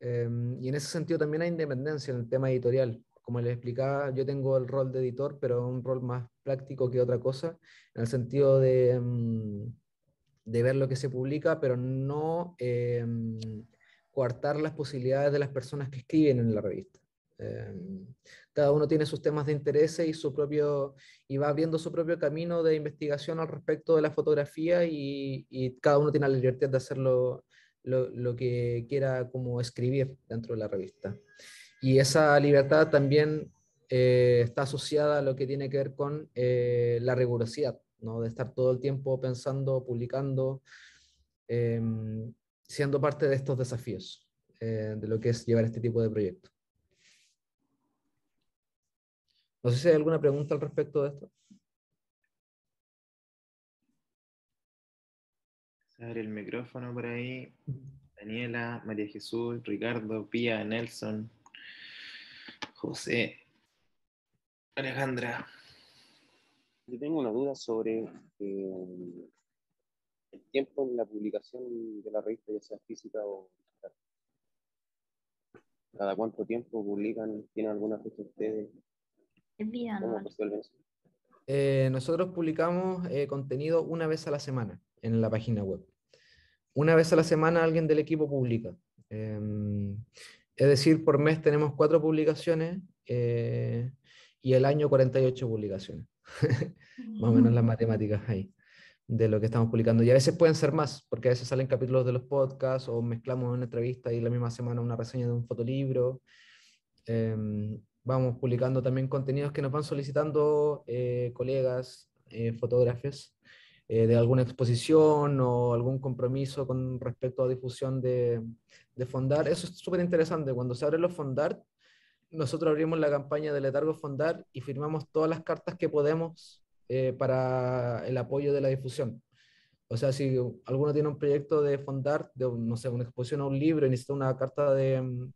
Eh, y en ese sentido también hay independencia en el tema editorial como les explicaba, yo tengo el rol de editor, pero un rol más práctico que otra cosa, en el sentido de, mm, de ver lo que se publica, pero no eh, coartar las posibilidades de las personas que escriben en la revista. Em, cada uno tiene sus temas de interés y, su propio, y va abriendo su propio camino de investigación al respecto de la fotografía y, cada uno tiene la libertad de hacer lo, lo que quiera como escribir dentro de la revista. Y esa libertad también eh, está asociada a lo que tiene que ver con eh, la rigurosidad, ¿no? de estar todo el tiempo pensando, publicando, em, siendo parte de estos desafíos, eh, de lo que es llevar este tipo de proyecto. No sé si hay alguna pregunta al respecto de esto. Se abre el micrófono por ahí. Daniela, María Jesús, Ricardo, Pía, Nelson. José Alejandra. Yo tengo una duda sobre eh, el tiempo en la publicación de la revista, ya sea física o digital. ¿Cada cuánto tiempo publican? ¿Tienen alguna fecha ustedes? Eh, nosotros publicamos eh, contenido una vez a la semana en la página web. Una vez a la semana alguien del equipo publica. Em, es decir, por mes tenemos cuatro publicaciones eh, y el año 48 publicaciones. más o menos las mm. matemáticas ahí de lo que estamos publicando. Y a veces pueden ser más, porque a veces salen capítulos de los podcasts o mezclamos una entrevista y la misma semana una reseña de un fotolibro. Em, vamos publicando también contenidos que nos van solicitando eh, colegas, eh, fotógrafos eh, de alguna exposición o algún compromiso con respecto a difusión de, de Fondar. Eso es súper interesante. Cuando se abre los Fondar, nosotros abrimos la campaña de Letargo Fondar y firmamos todas las cartas que podemos eh, para el apoyo de la difusión. O sea, si alguno tiene un proyecto de Fondar, de, no sé, una exposición o un libro necesita una carta de,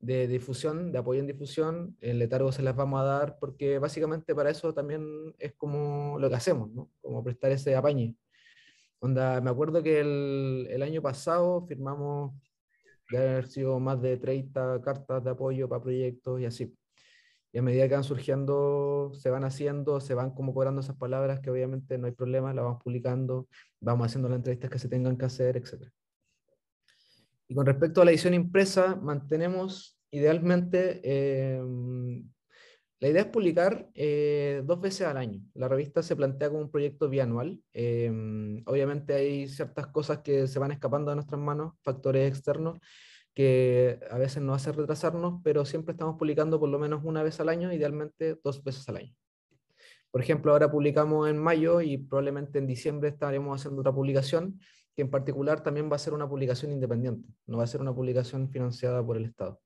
de difusión, de apoyo en difusión, el letargo se las vamos a dar porque básicamente para eso también es como lo que hacemos, ¿no? Como prestar ese apañe. Onda, me acuerdo que el, el año pasado firmamos de haber sido más de 30 cartas de apoyo para proyectos y así. Y a medida que van surgiendo, se van haciendo, se van como cobrando esas palabras que obviamente no hay problema, las vamos publicando, vamos haciendo las entrevistas que se tengan que hacer, etcétera. Y con respecto a la edición impresa, mantenemos idealmente, em, la idea es publicar eh, dos veces al año. La revista se plantea como un proyecto bianual. Em, obviamente hay ciertas cosas que se van escapando de nuestras manos, factores externos que a veces nos hace retrasarnos, pero siempre estamos publicando por lo menos una vez al año, idealmente dos veces al año. Por ejemplo, ahora publicamos en mayo y probablemente en diciembre estaremos haciendo otra publicación en particular también va a ser una publicación independiente, no va a ser una publicación financiada por el Estado.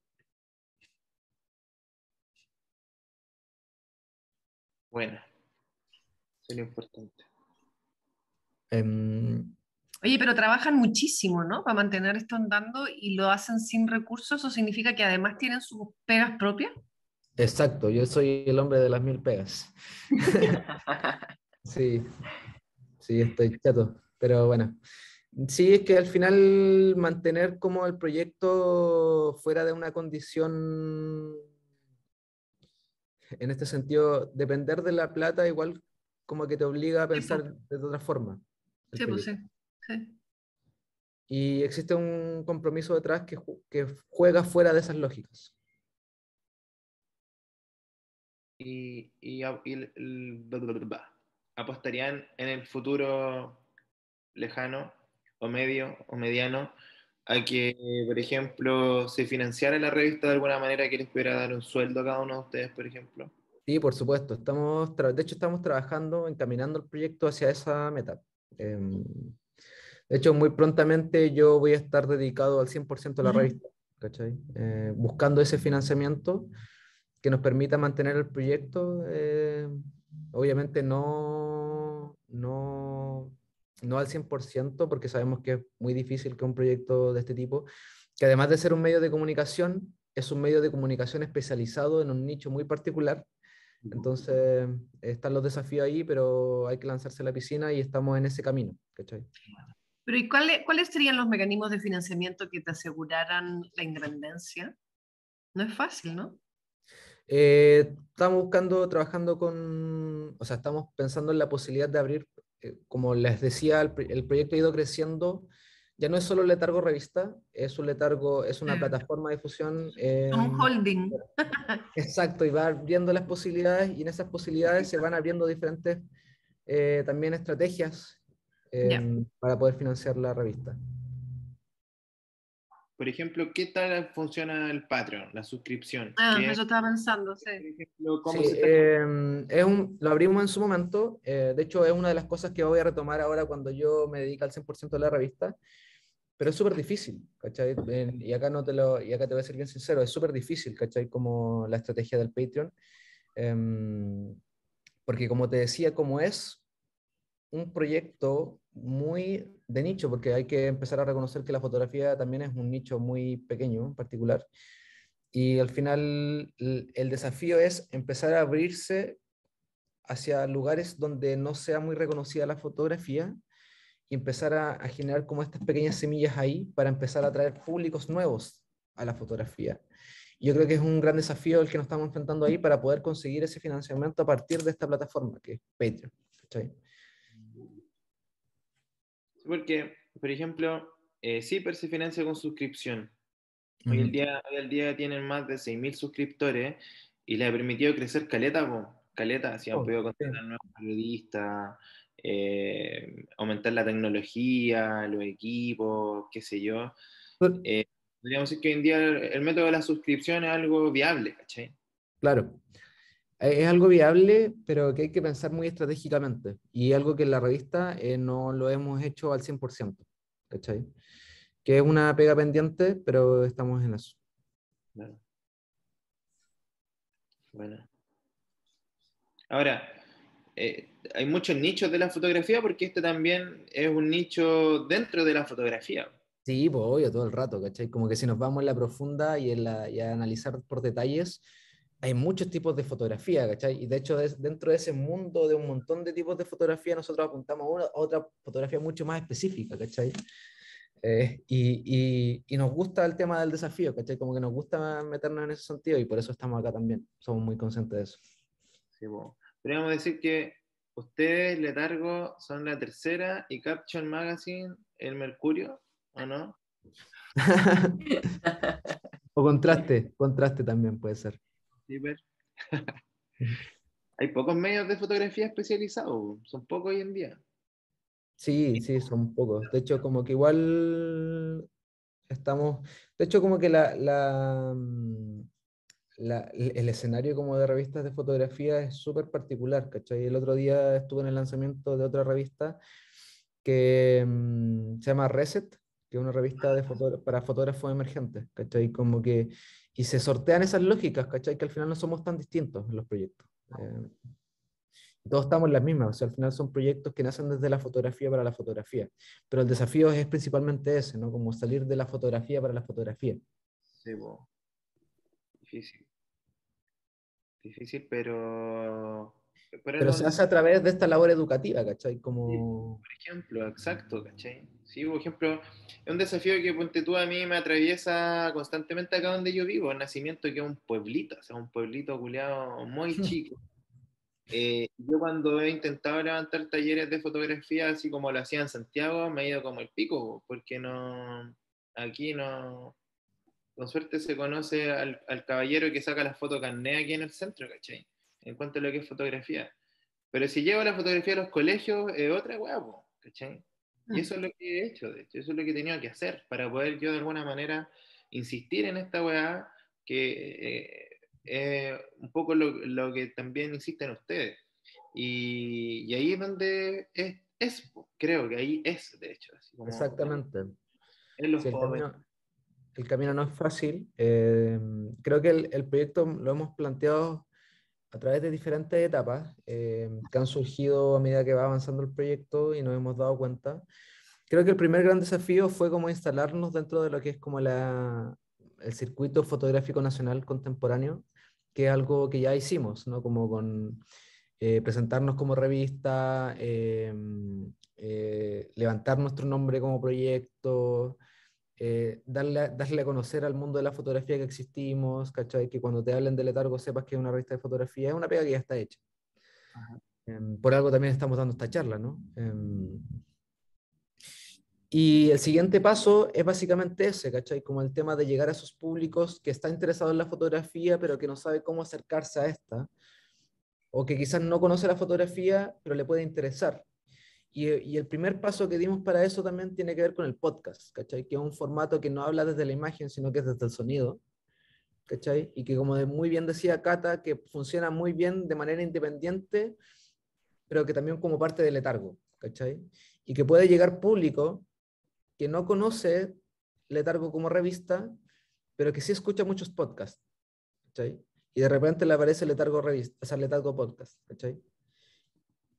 Bueno, eso es importante. Em, Oye, pero trabajan muchísimo, ¿no? Para mantener esto andando y lo hacen sin recursos, ¿eso significa que además tienen sus pegas propias? Exacto, yo soy el hombre de las mil pegas. sí, sí, estoy chato, pero bueno. Sí, es que al final mantener como el proyecto fuera de una condición, en este sentido, depender de la plata igual como que te obliga a pensar de otra forma. Sí, pues sí, Y existe un compromiso detrás que, juega fuera de esas lógicas. Y, apostarían en el futuro lejano o medio o mediano a que, por ejemplo, se financiara la revista de alguna manera que les pudiera dar un sueldo a cada uno de ustedes, por ejemplo? Sí, por supuesto. Estamos de hecho, estamos trabajando, encaminando el proyecto hacia esa meta. Em, de hecho, muy prontamente yo voy a estar dedicado al 100% a la revista, eh, buscando ese financiamiento que nos permita mantener el proyecto. Eh, obviamente no, no no al 100%, porque sabemos que es muy difícil que un proyecto de este tipo, que además de ser un medio de comunicación, es un medio de comunicación especializado en un nicho muy particular. Entonces, están los desafíos ahí, pero hay que lanzarse a la piscina y estamos en ese camino. Pero ¿y cuáles serían los mecanismos de financiamiento que te aseguraran la independencia? No es fácil, ¿no? Eh, estamos buscando, trabajando con, o sea, estamos pensando en la posibilidad de abrir eh, como les decía, el, proyecto ha ido creciendo. Ya no es solo Letargo Revista, es un letargo, es una mm. plataforma de difusión. un holding. Exacto, y va abriendo las posibilidades y en esas posibilidades se van abriendo diferentes eh, también estrategias em, para poder financiar la revista. Por ejemplo, ¿qué tal funciona el Patreon, la suscripción? Ah, pues yo estaba pensando, sí. Em, lo abrimos en su momento, eh, de hecho es una de las cosas que voy a retomar ahora cuando yo me dedico al 100% de la revista, pero es súper difícil, ¿cachai? Y acá, no te lo, y acá te voy a ser bien sincero, es súper difícil, ¿cachai? Como la estrategia del Patreon, em, porque como te decía, como es un proyecto muy de nicho, porque hay que empezar a reconocer que la fotografía también es un nicho muy pequeño, en particular. Y al final el desafío es empezar a abrirse hacia lugares donde no sea muy reconocida la fotografía y empezar a, generar como estas pequeñas semillas ahí para empezar a atraer públicos nuevos a la fotografía. Yo creo que es un gran desafío el que nos estamos enfrentando ahí para poder conseguir ese financiamiento a partir de esta plataforma que es Patreon. bien porque, por ejemplo, eh, Zipper se financia con suscripción. Hoy, el día, día tienen más de 6.000 suscriptores y les ha permitido crecer caleta, caleta, si han oh, podido contratar nuevos periodistas, eh, aumentar la tecnología, los equipos, qué sé yo. Digamos eh, podríamos decir que hoy en día el, el método de la suscripción es algo viable, ¿cachai? Claro. Eh, es algo viable, pero que hay que pensar muy estratégicamente. Y algo que en la revista eh, no lo hemos hecho al 100%, ¿cachai? Que es una pega pendiente, pero estamos en eso. Bueno. Ahora, eh, hay muchos nichos de la fotografía porque este también es un nicho dentro de la fotografía. Sí, pues obvio, todo el rato, ¿cachai? Como que si nos vamos en la profunda y, en la, y a analizar por detalles, hay muchos tipos de fotografía, ¿cachai? Y de hecho, dentro de ese mundo de un montón de tipos de fotografía, nosotros apuntamos a, una, otra fotografía mucho más específica, ¿cachai? Eh, y, y, y, nos gusta el tema del desafío, ¿cachai? Como que nos gusta meternos en ese sentido y por eso estamos acá también. Somos muy conscientes de eso. Sí, bueno. Podríamos decir que ustedes, Letargo, son la tercera y Caption Magazine, el Mercurio, ¿o no? o contraste, contraste también puede ser. Hay pocos medios de fotografía especializados, son pocos hoy en día. Sí, sí, son pocos. De hecho, como que igual estamos, de hecho, como que mm, la, el escenario como de revistas de fotografía es súper particular, ¿cachai? El otro día estuve en el lanzamiento de otra revista que mm, se llama Reset, que es una revista de ah. para fotógrafos emergentes, ¿cachai? Como que y se sortean esas lógicas, ¿cachai? Que al final no somos tan distintos en los proyectos. Eh, todos estamos en las mismas, o sea, al final son proyectos que nacen desde la fotografía para la fotografía, pero el desafío es principalmente ese, ¿no? Como salir de la fotografía para la fotografía. Sí, bo. difícil. Difícil, pero pero, se hace a través de esta labor educativa, ¿cachai? Como... por ejemplo, exacto, ¿cachai? Sí, por ejemplo, es un desafío que Ponte tú a mí me atraviesa constantemente acá donde yo vivo, el nacimiento que es un pueblito, o sea, un pueblito culeado muy chico. Eh, yo cuando he intentado levantar talleres de fotografía, así como lo hacía en Santiago, me he ido como el pico, porque no, aquí no, con suerte se conoce al, al caballero que saca la foto carnea aquí en el centro, ¿cachai? en cuanto a lo que es fotografía. Pero si llevo la fotografía a los colegios, es otra guapo, Y eso es lo que he hecho, de hecho, eso es lo que he tenido que hacer para poder yo de alguna manera insistir en esta weá, que eh, es un poco lo, lo, que también insisten ustedes. Y, ahí es donde es, creo que ahí es, de hecho. Exactamente. el, camino, no es fácil. Eh, creo que el, el, proyecto lo hemos planteado a través de diferentes etapas eh, que han surgido a medida que va avanzando el proyecto y nos hemos dado cuenta. Creo que el primer gran desafío fue como instalarnos dentro de lo que es como el circuito fotográfico nacional contemporáneo, que es algo que ya hicimos, ¿no? Como con eh, presentarnos como revista, eh, levantar nuestro nombre como proyecto, eh, darle, darle a conocer al mundo de la fotografía que existimos, Que cuando te hablen de letargo sepas que es una revista de fotografía, es una pega que ya está hecha. Em, por algo también estamos dando esta charla, ¿no? Em, y el siguiente paso es básicamente ese, ¿cachai? Como el tema de llegar a esos públicos que está interesado en la fotografía, pero que no sabe cómo acercarse a esta, o que quizás no conoce la fotografía, pero le puede interesar. Eh, y, el primer paso que dimos para eso también tiene que ver con el podcast, ¿cachai? Que es un formato que no habla desde la imagen, sino que es desde el sonido, ¿cachai? Y que como muy bien decía Cata, que funciona muy bien de manera independiente, pero que también como parte de letargo, ¿cachai? Y que puede llegar público que no conoce letargo como revista, pero que sí escucha muchos podcasts, ¿cachai? Y de repente le aparece letargo, revista, letargo podcast, ¿cachai?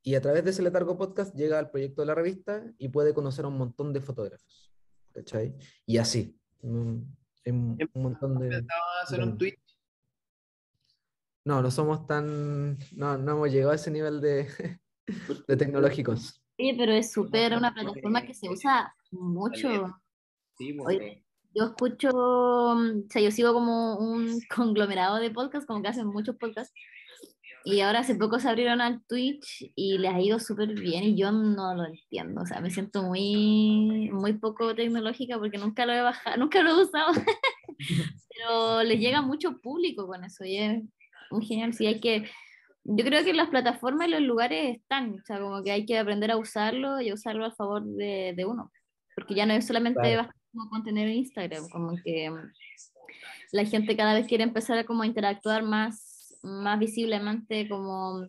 Y a través de ese letargo podcast llega al proyecto de la revista y puede conocer a un montón de fotógrafos. ¿Cachai? Y así. Un, em, montón de. hacer un tweet? No, no somos tan. No, no hemos llegado a ese nivel de, de tecnológicos. Sí, pero es súper una plataforma que se usa mucho. sí pues, eh. yo escucho, o sea, yo sigo como un conglomerado de podcasts, como que hacen muchos podcasts, y ahora hace poco se abrieron al Twitch y les ha ido súper bien y yo no lo entiendo. O sea, me siento muy, muy poco tecnológica porque nunca lo he bajado, nunca lo he usado. Pero les llega mucho público con eso y es un genial. Sí, hay que, yo creo que las plataformas y los lugares están. O sea, como que hay que aprender a usarlo y usarlo a favor de, de uno. Porque ya no es solamente claro. como en Instagram, como que la gente cada vez quiere empezar a interactuar más más visiblemente como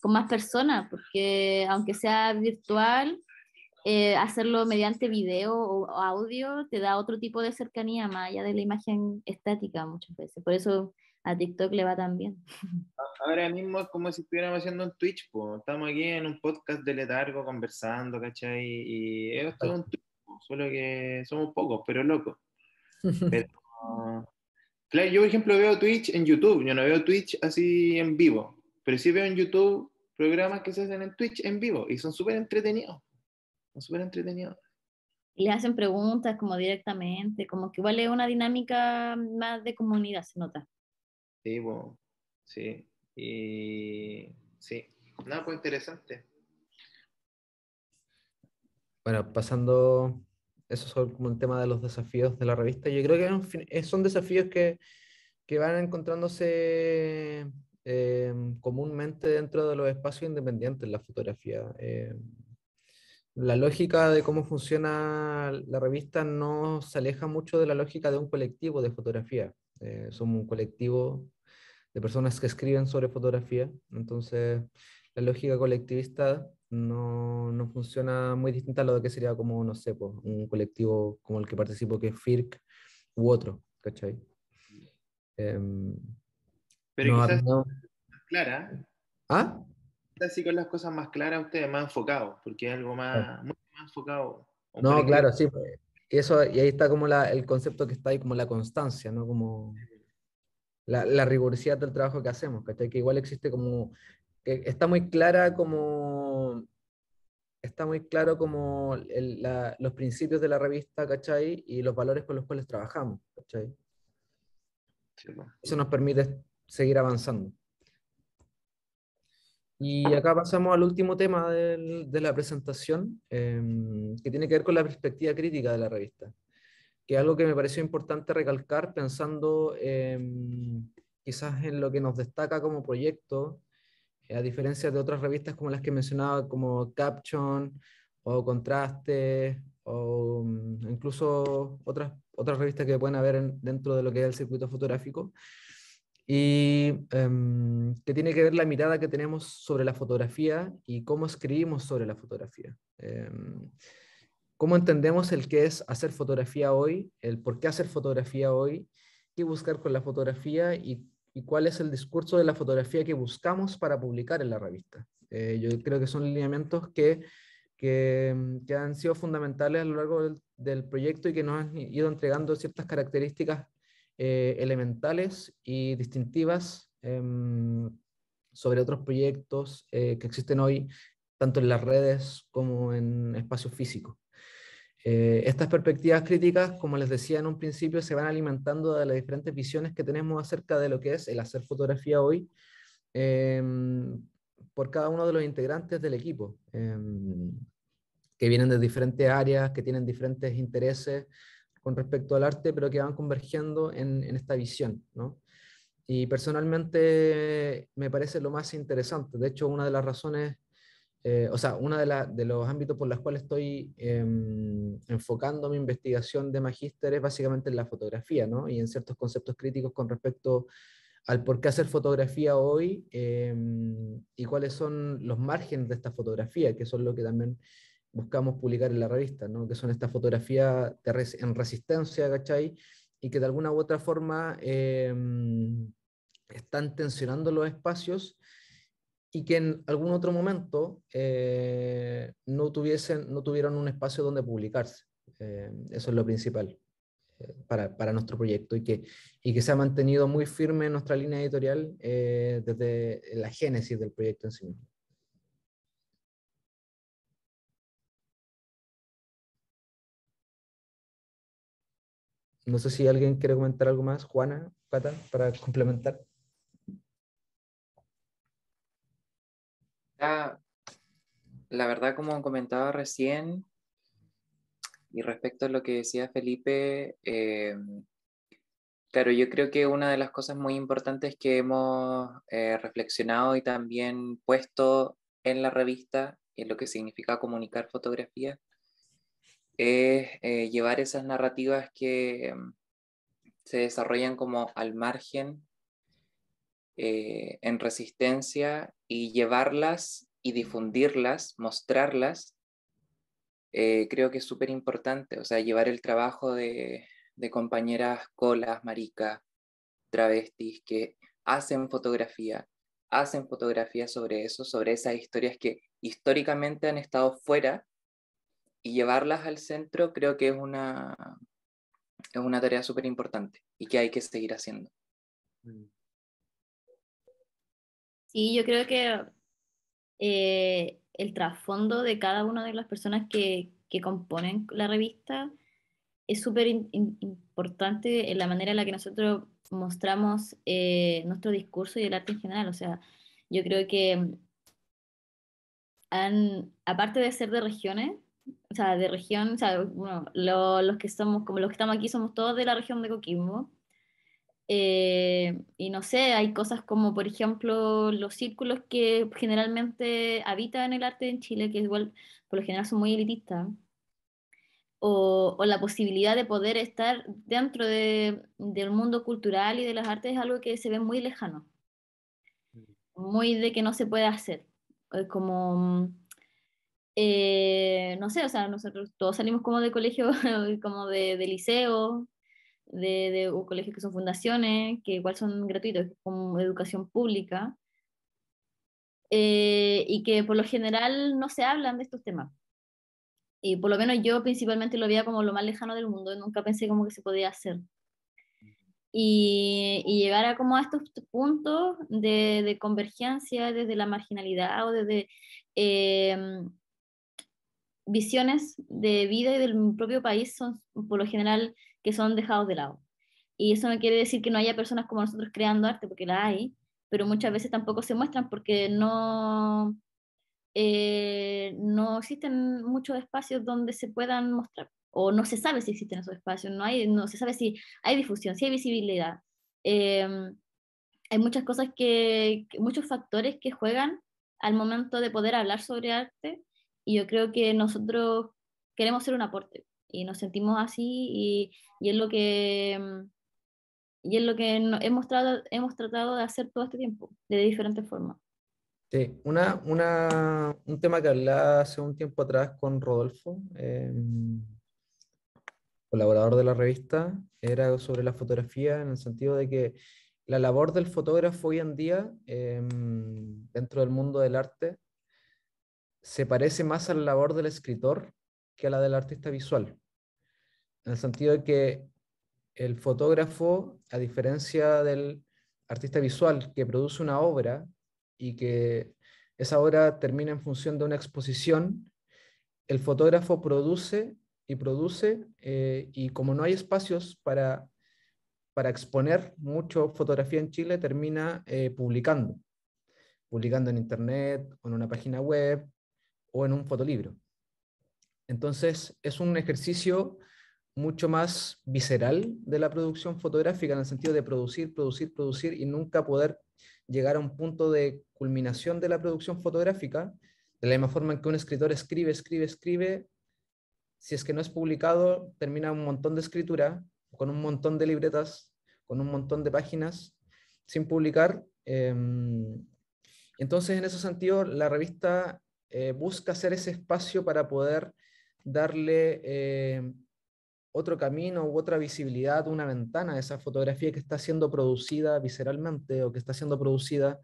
con más personas, porque aunque sea virtual, eh, hacerlo mediante video o audio te da otro tipo de cercanía más allá de la imagen estática muchas veces. Por eso a TikTok le va tan bien. Ahora mismo es como si estuviéramos haciendo un Twitch, estamos aquí en un podcast de letargo conversando, ¿cachai? Y esto es un Twitch, solo que somos pocos, pero locos. Pero Claro, yo por ejemplo veo Twitch en YouTube, yo no veo Twitch así en vivo, pero sí veo en YouTube programas que se hacen en Twitch en vivo y son súper entretenidos, son súper entretenidos. Y le hacen preguntas como directamente, como que vale una dinámica más de comunidad, se nota. Sí, bueno, sí, y sí, nada, pues interesante. Bueno, pasando eso es como el tema de los desafíos de la revista. Yo creo que eh, son desafíos que, van encontrándose eh, comúnmente dentro de los espacios independientes la fotografía. Eh, la lógica de cómo funciona la revista no se aleja mucho de la lógica de un colectivo de fotografía. somos un colectivo de personas que escriben sobre fotografía, entonces la lógica colectivista no, no, funciona muy distinta a lo que sería como, no sé, pues, un colectivo como el que participo, que es FIRC u otro, ¿cachai? Eh, Pero quizás clara. ¿Ah? Quizás con las cosas más claras ustedes más enfocados, porque es algo más, ah. más enfocado. No, claro, sí. Pues, eso, y ahí está como la, el concepto que está ahí, como la constancia, ¿no? Como la, la rigurosidad del trabajo que hacemos, ¿cachai? Que igual existe como está muy clara como está muy claro como los principios de la revista, ¿cachai? Y los valores con los cuales trabajamos, ¿cachai? Eso nos permite seguir avanzando. Y acá pasamos al último tema de la presentación, em, que tiene que ver con la perspectiva crítica de la revista, que es algo que me pareció importante recalcar pensando em, quizás en lo que nos destaca como proyecto, eh, a diferencia de otras revistas como las que mencionaba, como Caption o Contraste o mm, incluso otras, otras revistas que pueden haber dentro de lo que es el circuito fotográfico, y em, que tiene que ver la mirada que tenemos sobre la fotografía y cómo escribimos sobre la fotografía. Em, cómo entendemos el qué es hacer fotografía hoy, el por qué hacer fotografía hoy, qué buscar con la fotografía y y cuál es el discurso de la fotografía que buscamos para publicar en la revista. Eh, yo creo que son lineamientos mm, que, han sido fundamentales a lo largo del, proyecto y que nos han ido entregando ciertas características eh, elementales y distintivas em, sobre otros proyectos eh, que existen hoy, tanto en las redes como en espacios físicos. Eh, estas perspectivas críticas, como les decía en un principio, se van alimentando de las diferentes visiones que tenemos acerca de lo que es el hacer fotografía hoy em, por cada uno de los integrantes del equipo, em, que vienen de diferentes áreas, que tienen diferentes intereses con respecto al arte, pero que van convergiendo en, esta visión. Y personalmente me parece lo más interesante. De hecho, una de las razones eh, o sea, uno de, los ámbitos por los cuales estoy em, enfocando mi investigación de magíster es básicamente en la fotografía, ¿no? Y en ciertos conceptos críticos con respecto al por qué hacer fotografía hoy em, y cuáles son los márgenes de esta fotografía, que son lo que también buscamos publicar en la revista, ¿no? Que son esta fotografía en resistencia, ¿cachai? Y que de alguna u otra forma em, están tensionando los espacios y que en algún otro momento eh, no, tuviesen, no tuvieron un espacio donde publicarse. Eh, eso es lo principal eh, para, nuestro proyecto y que, y que se ha mantenido muy firme en nuestra línea editorial desde la génesis del proyecto en sí mismo. No sé si alguien quiere comentar algo más, Juana, Cata, para complementar. la, verdad, como comentaba recién, y respecto a lo que decía Felipe, eh, claro, yo creo que una de las cosas muy importantes que hemos eh, reflexionado y también puesto en la revista, en lo que significa comunicar fotografía, es eh, llevar esas narrativas que mm, se desarrollan como al margen, en resistencia y llevarlas y difundirlas, mostrarlas, eh, creo que es súper importante. O sea, llevar el trabajo de, compañeras colas, maricas, travestis que hacen fotografía, hacen fotografía sobre eso, sobre esas historias que históricamente han estado fuera y llevarlas al centro creo que es una, es una tarea súper importante y que hay que seguir haciendo. Mm. Sí, yo creo que eh, el trasfondo de cada una de las personas que, que componen la revista es súper importante en la manera en la que nosotros mostramos eh, nuestro discurso y el arte en general. O sea, yo creo que aparte de ser de regiones, o sea, de región, o sea, bueno, los que somos, como los que estamos aquí, somos todos de la región de Coquimbo, eh, y no sé, hay cosas como, por ejemplo, los círculos que generalmente habitan el arte en Chile, que igual por lo general son muy elitistas, o, la posibilidad de poder estar dentro de, del mundo cultural y de las artes es algo que se ve muy lejano, muy de que no se puede hacer. Como, mm, eh, no sé, o sea, nosotros todos salimos como de colegio, como de, de liceo, de, de o colegios que son fundaciones, que igual son gratuitos, como educación pública, eh, y que por lo general no se hablan de estos temas. Y por lo menos yo principalmente lo veía como lo más lejano del mundo, nunca pensé como que se podía hacer. Y, y llegar a como a estos puntos de, convergencia desde la marginalidad o desde em, visiones de vida y del propio país son por lo general que son dejados de lado. Y eso me quiere decir que no haya personas como nosotros creando arte, porque la hay, pero muchas veces tampoco se muestran porque no, eh, no existen muchos espacios donde se puedan mostrar, o no se sabe si existen esos espacios, no, hay, no se sabe si hay difusión, si hay visibilidad. Eh, hay muchas cosas que, muchos factores que juegan al momento de poder hablar sobre arte y yo creo que nosotros queremos ser un aporte y nos sentimos así y, y es lo que mm, y es lo que hemos tratado, hemos tratado de hacer todo este tiempo, de diferentes formas. Sí, un tema que hablaba hace un tiempo atrás con Rodolfo, em, colaborador de la revista, era sobre la fotografía en el sentido de que la labor del fotógrafo hoy en día, em, dentro del mundo del arte, se parece más a la labor del escritor que a la del artista visual, en el sentido de que el fotógrafo, a diferencia del artista visual que produce una obra y que esa obra termina en función de una exposición, el fotógrafo produce y produce, eh, y como no hay espacios para, para exponer mucho fotografía en Chile, termina eh, publicando, publicando en Internet, en una página web o en un fotolibro. Entonces, es un ejercicio mucho más visceral de la producción fotográfica, en el sentido de producir, producir, producir y nunca poder llegar a un punto de culminación de la producción fotográfica, de la misma forma en que un escritor escribe, escribe, escribe, si es que no es publicado, termina un montón de escritura, con un montón de libretas, con un montón de páginas, sin publicar. Em, entonces, en ese sentido, la revista eh, busca hacer ese espacio para poder darle eh, otro camino u otra visibilidad, una ventana a esa fotografía que está siendo producida visceralmente o que está siendo producida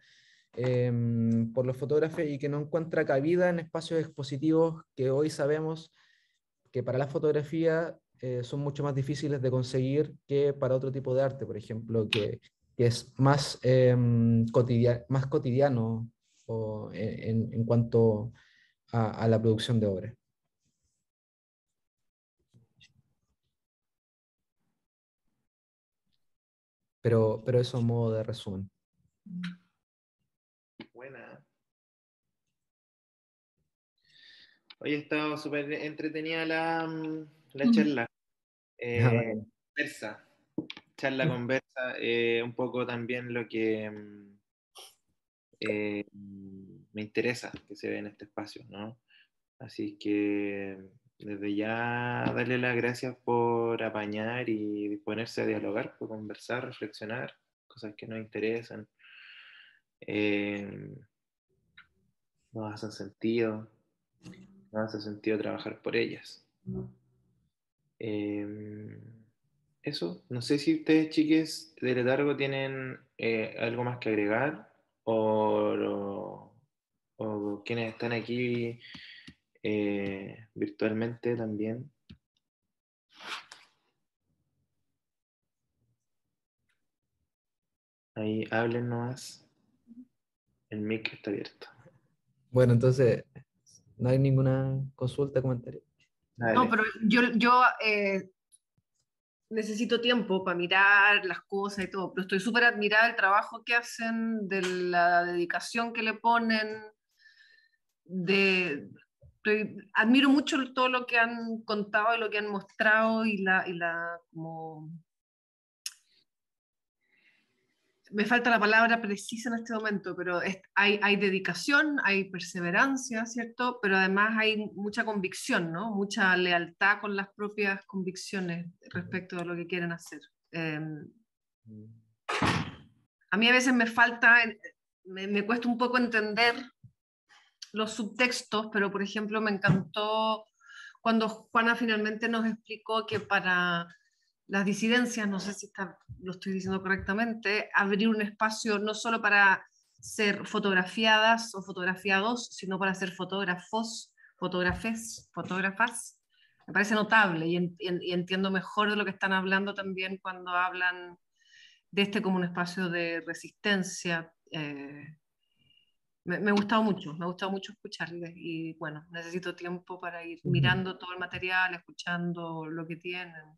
em, por los fotógrafos y que no encuentra cabida en espacios expositivos que hoy sabemos que para la fotografía eh, son mucho más difíciles de conseguir que para otro tipo de arte, por ejemplo, que, es más, em, más cotidiano eh, en, cuanto a la producción de obras. Pero, pero eso a modo de resumen. Buena. Hoy ha estado súper entretenida la, mm, charla. Ah, eh, conversa. Charla conversa. Eh, un poco también lo que mm, eh, mm, me interesa que se ve en este espacio, ¿no? Así que desde ya darle las gracias por apañar y ponerse a dialogar, por conversar, reflexionar, cosas que nos interesan, no em, nos hacen sentido, no hace sentido trabajar por ellas. Em, eso, no sé si ustedes, chiques, de letargo tienen eh, algo más que agregar o quienes están aquí eh, virtualmente también. Ahí hablen nomás. El mic está abierto. Bueno, entonces, no hay ninguna consulta, comentario. No, pero yo, yo eh, necesito tiempo para mirar las cosas y todo, pero estoy súper admirada del trabajo que hacen, de la dedicación que le ponen, de, admiro mucho todo lo que han contado y lo que han mostrado y la, como... Me falta la palabra precisa en este momento, pero hay, dedicación, hay perseverancia, ¿cierto? Pero además hay mucha convicción, ¿no? Mucha lealtad con las propias convicciones respecto a lo que quieren hacer. Em, mm. a mí a veces me falta, me cuesta un poco entender los subtextos, pero por ejemplo me encantó cuando Juana finalmente nos explicó que para las disidencias, no sé si lo estoy diciendo correctamente, abrir un espacio no solo para ser fotografiadas o fotografiados, sino para ser fotógrafos, fotógrafes, fotógrafas. Me parece notable y, entiendo mejor de lo que están hablando también cuando hablan de este como un espacio de resistencia. Eh, me, ha gustado mucho, me ha gustado mucho escucharles y bueno, necesito tiempo para ir mirando todo el material, escuchando lo que tienen.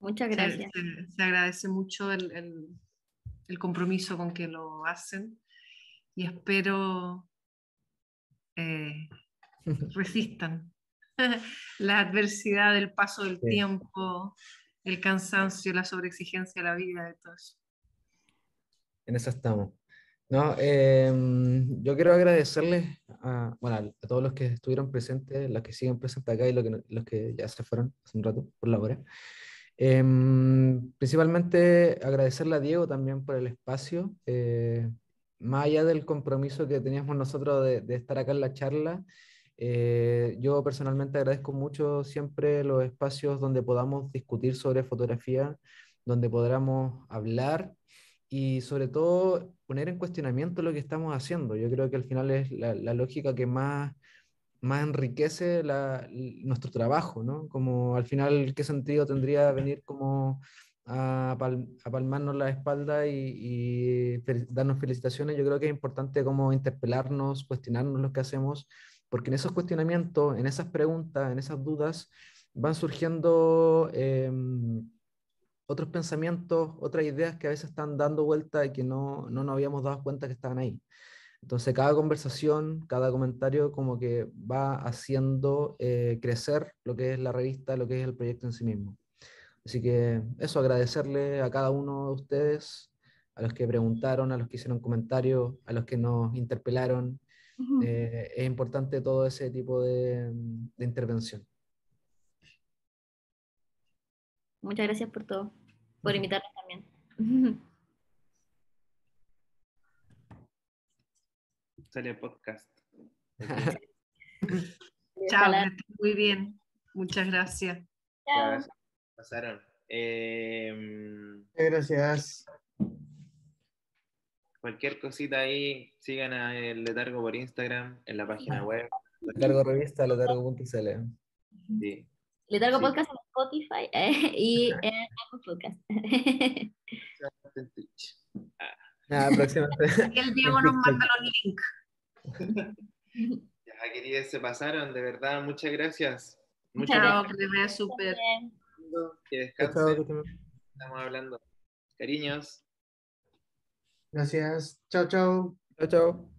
Muchas gracias. Se, agradece mucho el, el, compromiso con que lo hacen y espero eh, resistan la adversidad del paso del tiempo, el cansancio, la sobreexigencia de la vida, de todos En eso estamos. No, em, yo quiero agradecerles a, todos los que estuvieron presentes, los que siguen presentes acá y los que, los que ya se fueron hace un rato por la hora. Em, principalmente agradecerle a Diego también por el espacio. Eh, más allá del compromiso que teníamos nosotros de, estar acá en la charla, eh, yo personalmente agradezco mucho siempre los espacios donde podamos discutir sobre fotografía, donde podamos hablar y sobre todo poner en cuestionamiento lo que estamos haciendo. Yo creo que al final es la, lógica que más, más enriquece nuestro trabajo, ¿no? Como al final, ¿qué sentido tendría venir como a, palmarnos la espalda y, darnos felicitaciones? Yo creo que es importante como interpelarnos, cuestionarnos lo que hacemos, porque en esos cuestionamientos, en esas preguntas, en esas dudas, van surgiendo... Em, otros pensamientos, otras ideas que a veces están dando vuelta y que no, no nos habíamos dado cuenta que estaban ahí. Entonces cada conversación, cada comentario como que va haciendo eh, crecer lo que es la revista, lo que es el proyecto en sí mismo. Así que eso, agradecerle a cada uno de ustedes, a los que preguntaron, a los que hicieron comentarios, a los que nos interpelaron. Eh, es importante todo ese tipo de intervención. Muchas gracias por todo, por invitarme también. Sale podcast. Chao, muy bien. Muchas gracias. Chao. Pasaron. Em, Muchas gracias. Cualquier cosita ahí, sigan a eh, Letargo por Instagram, en la página web. Letargo revista, letargo.cl. Sí. Le traigo Podcast en Spotify y en Apple Podcast. Nada, la próximamente. Ah, el Diego nos manda los links. ya, queridas, se pasaron, de verdad, muchas gracias. Muchas Chao, gracias. que te vea súper. Que descansen. Estamos hablando. Cariños. Gracias. Chao, chao. Chao, chao.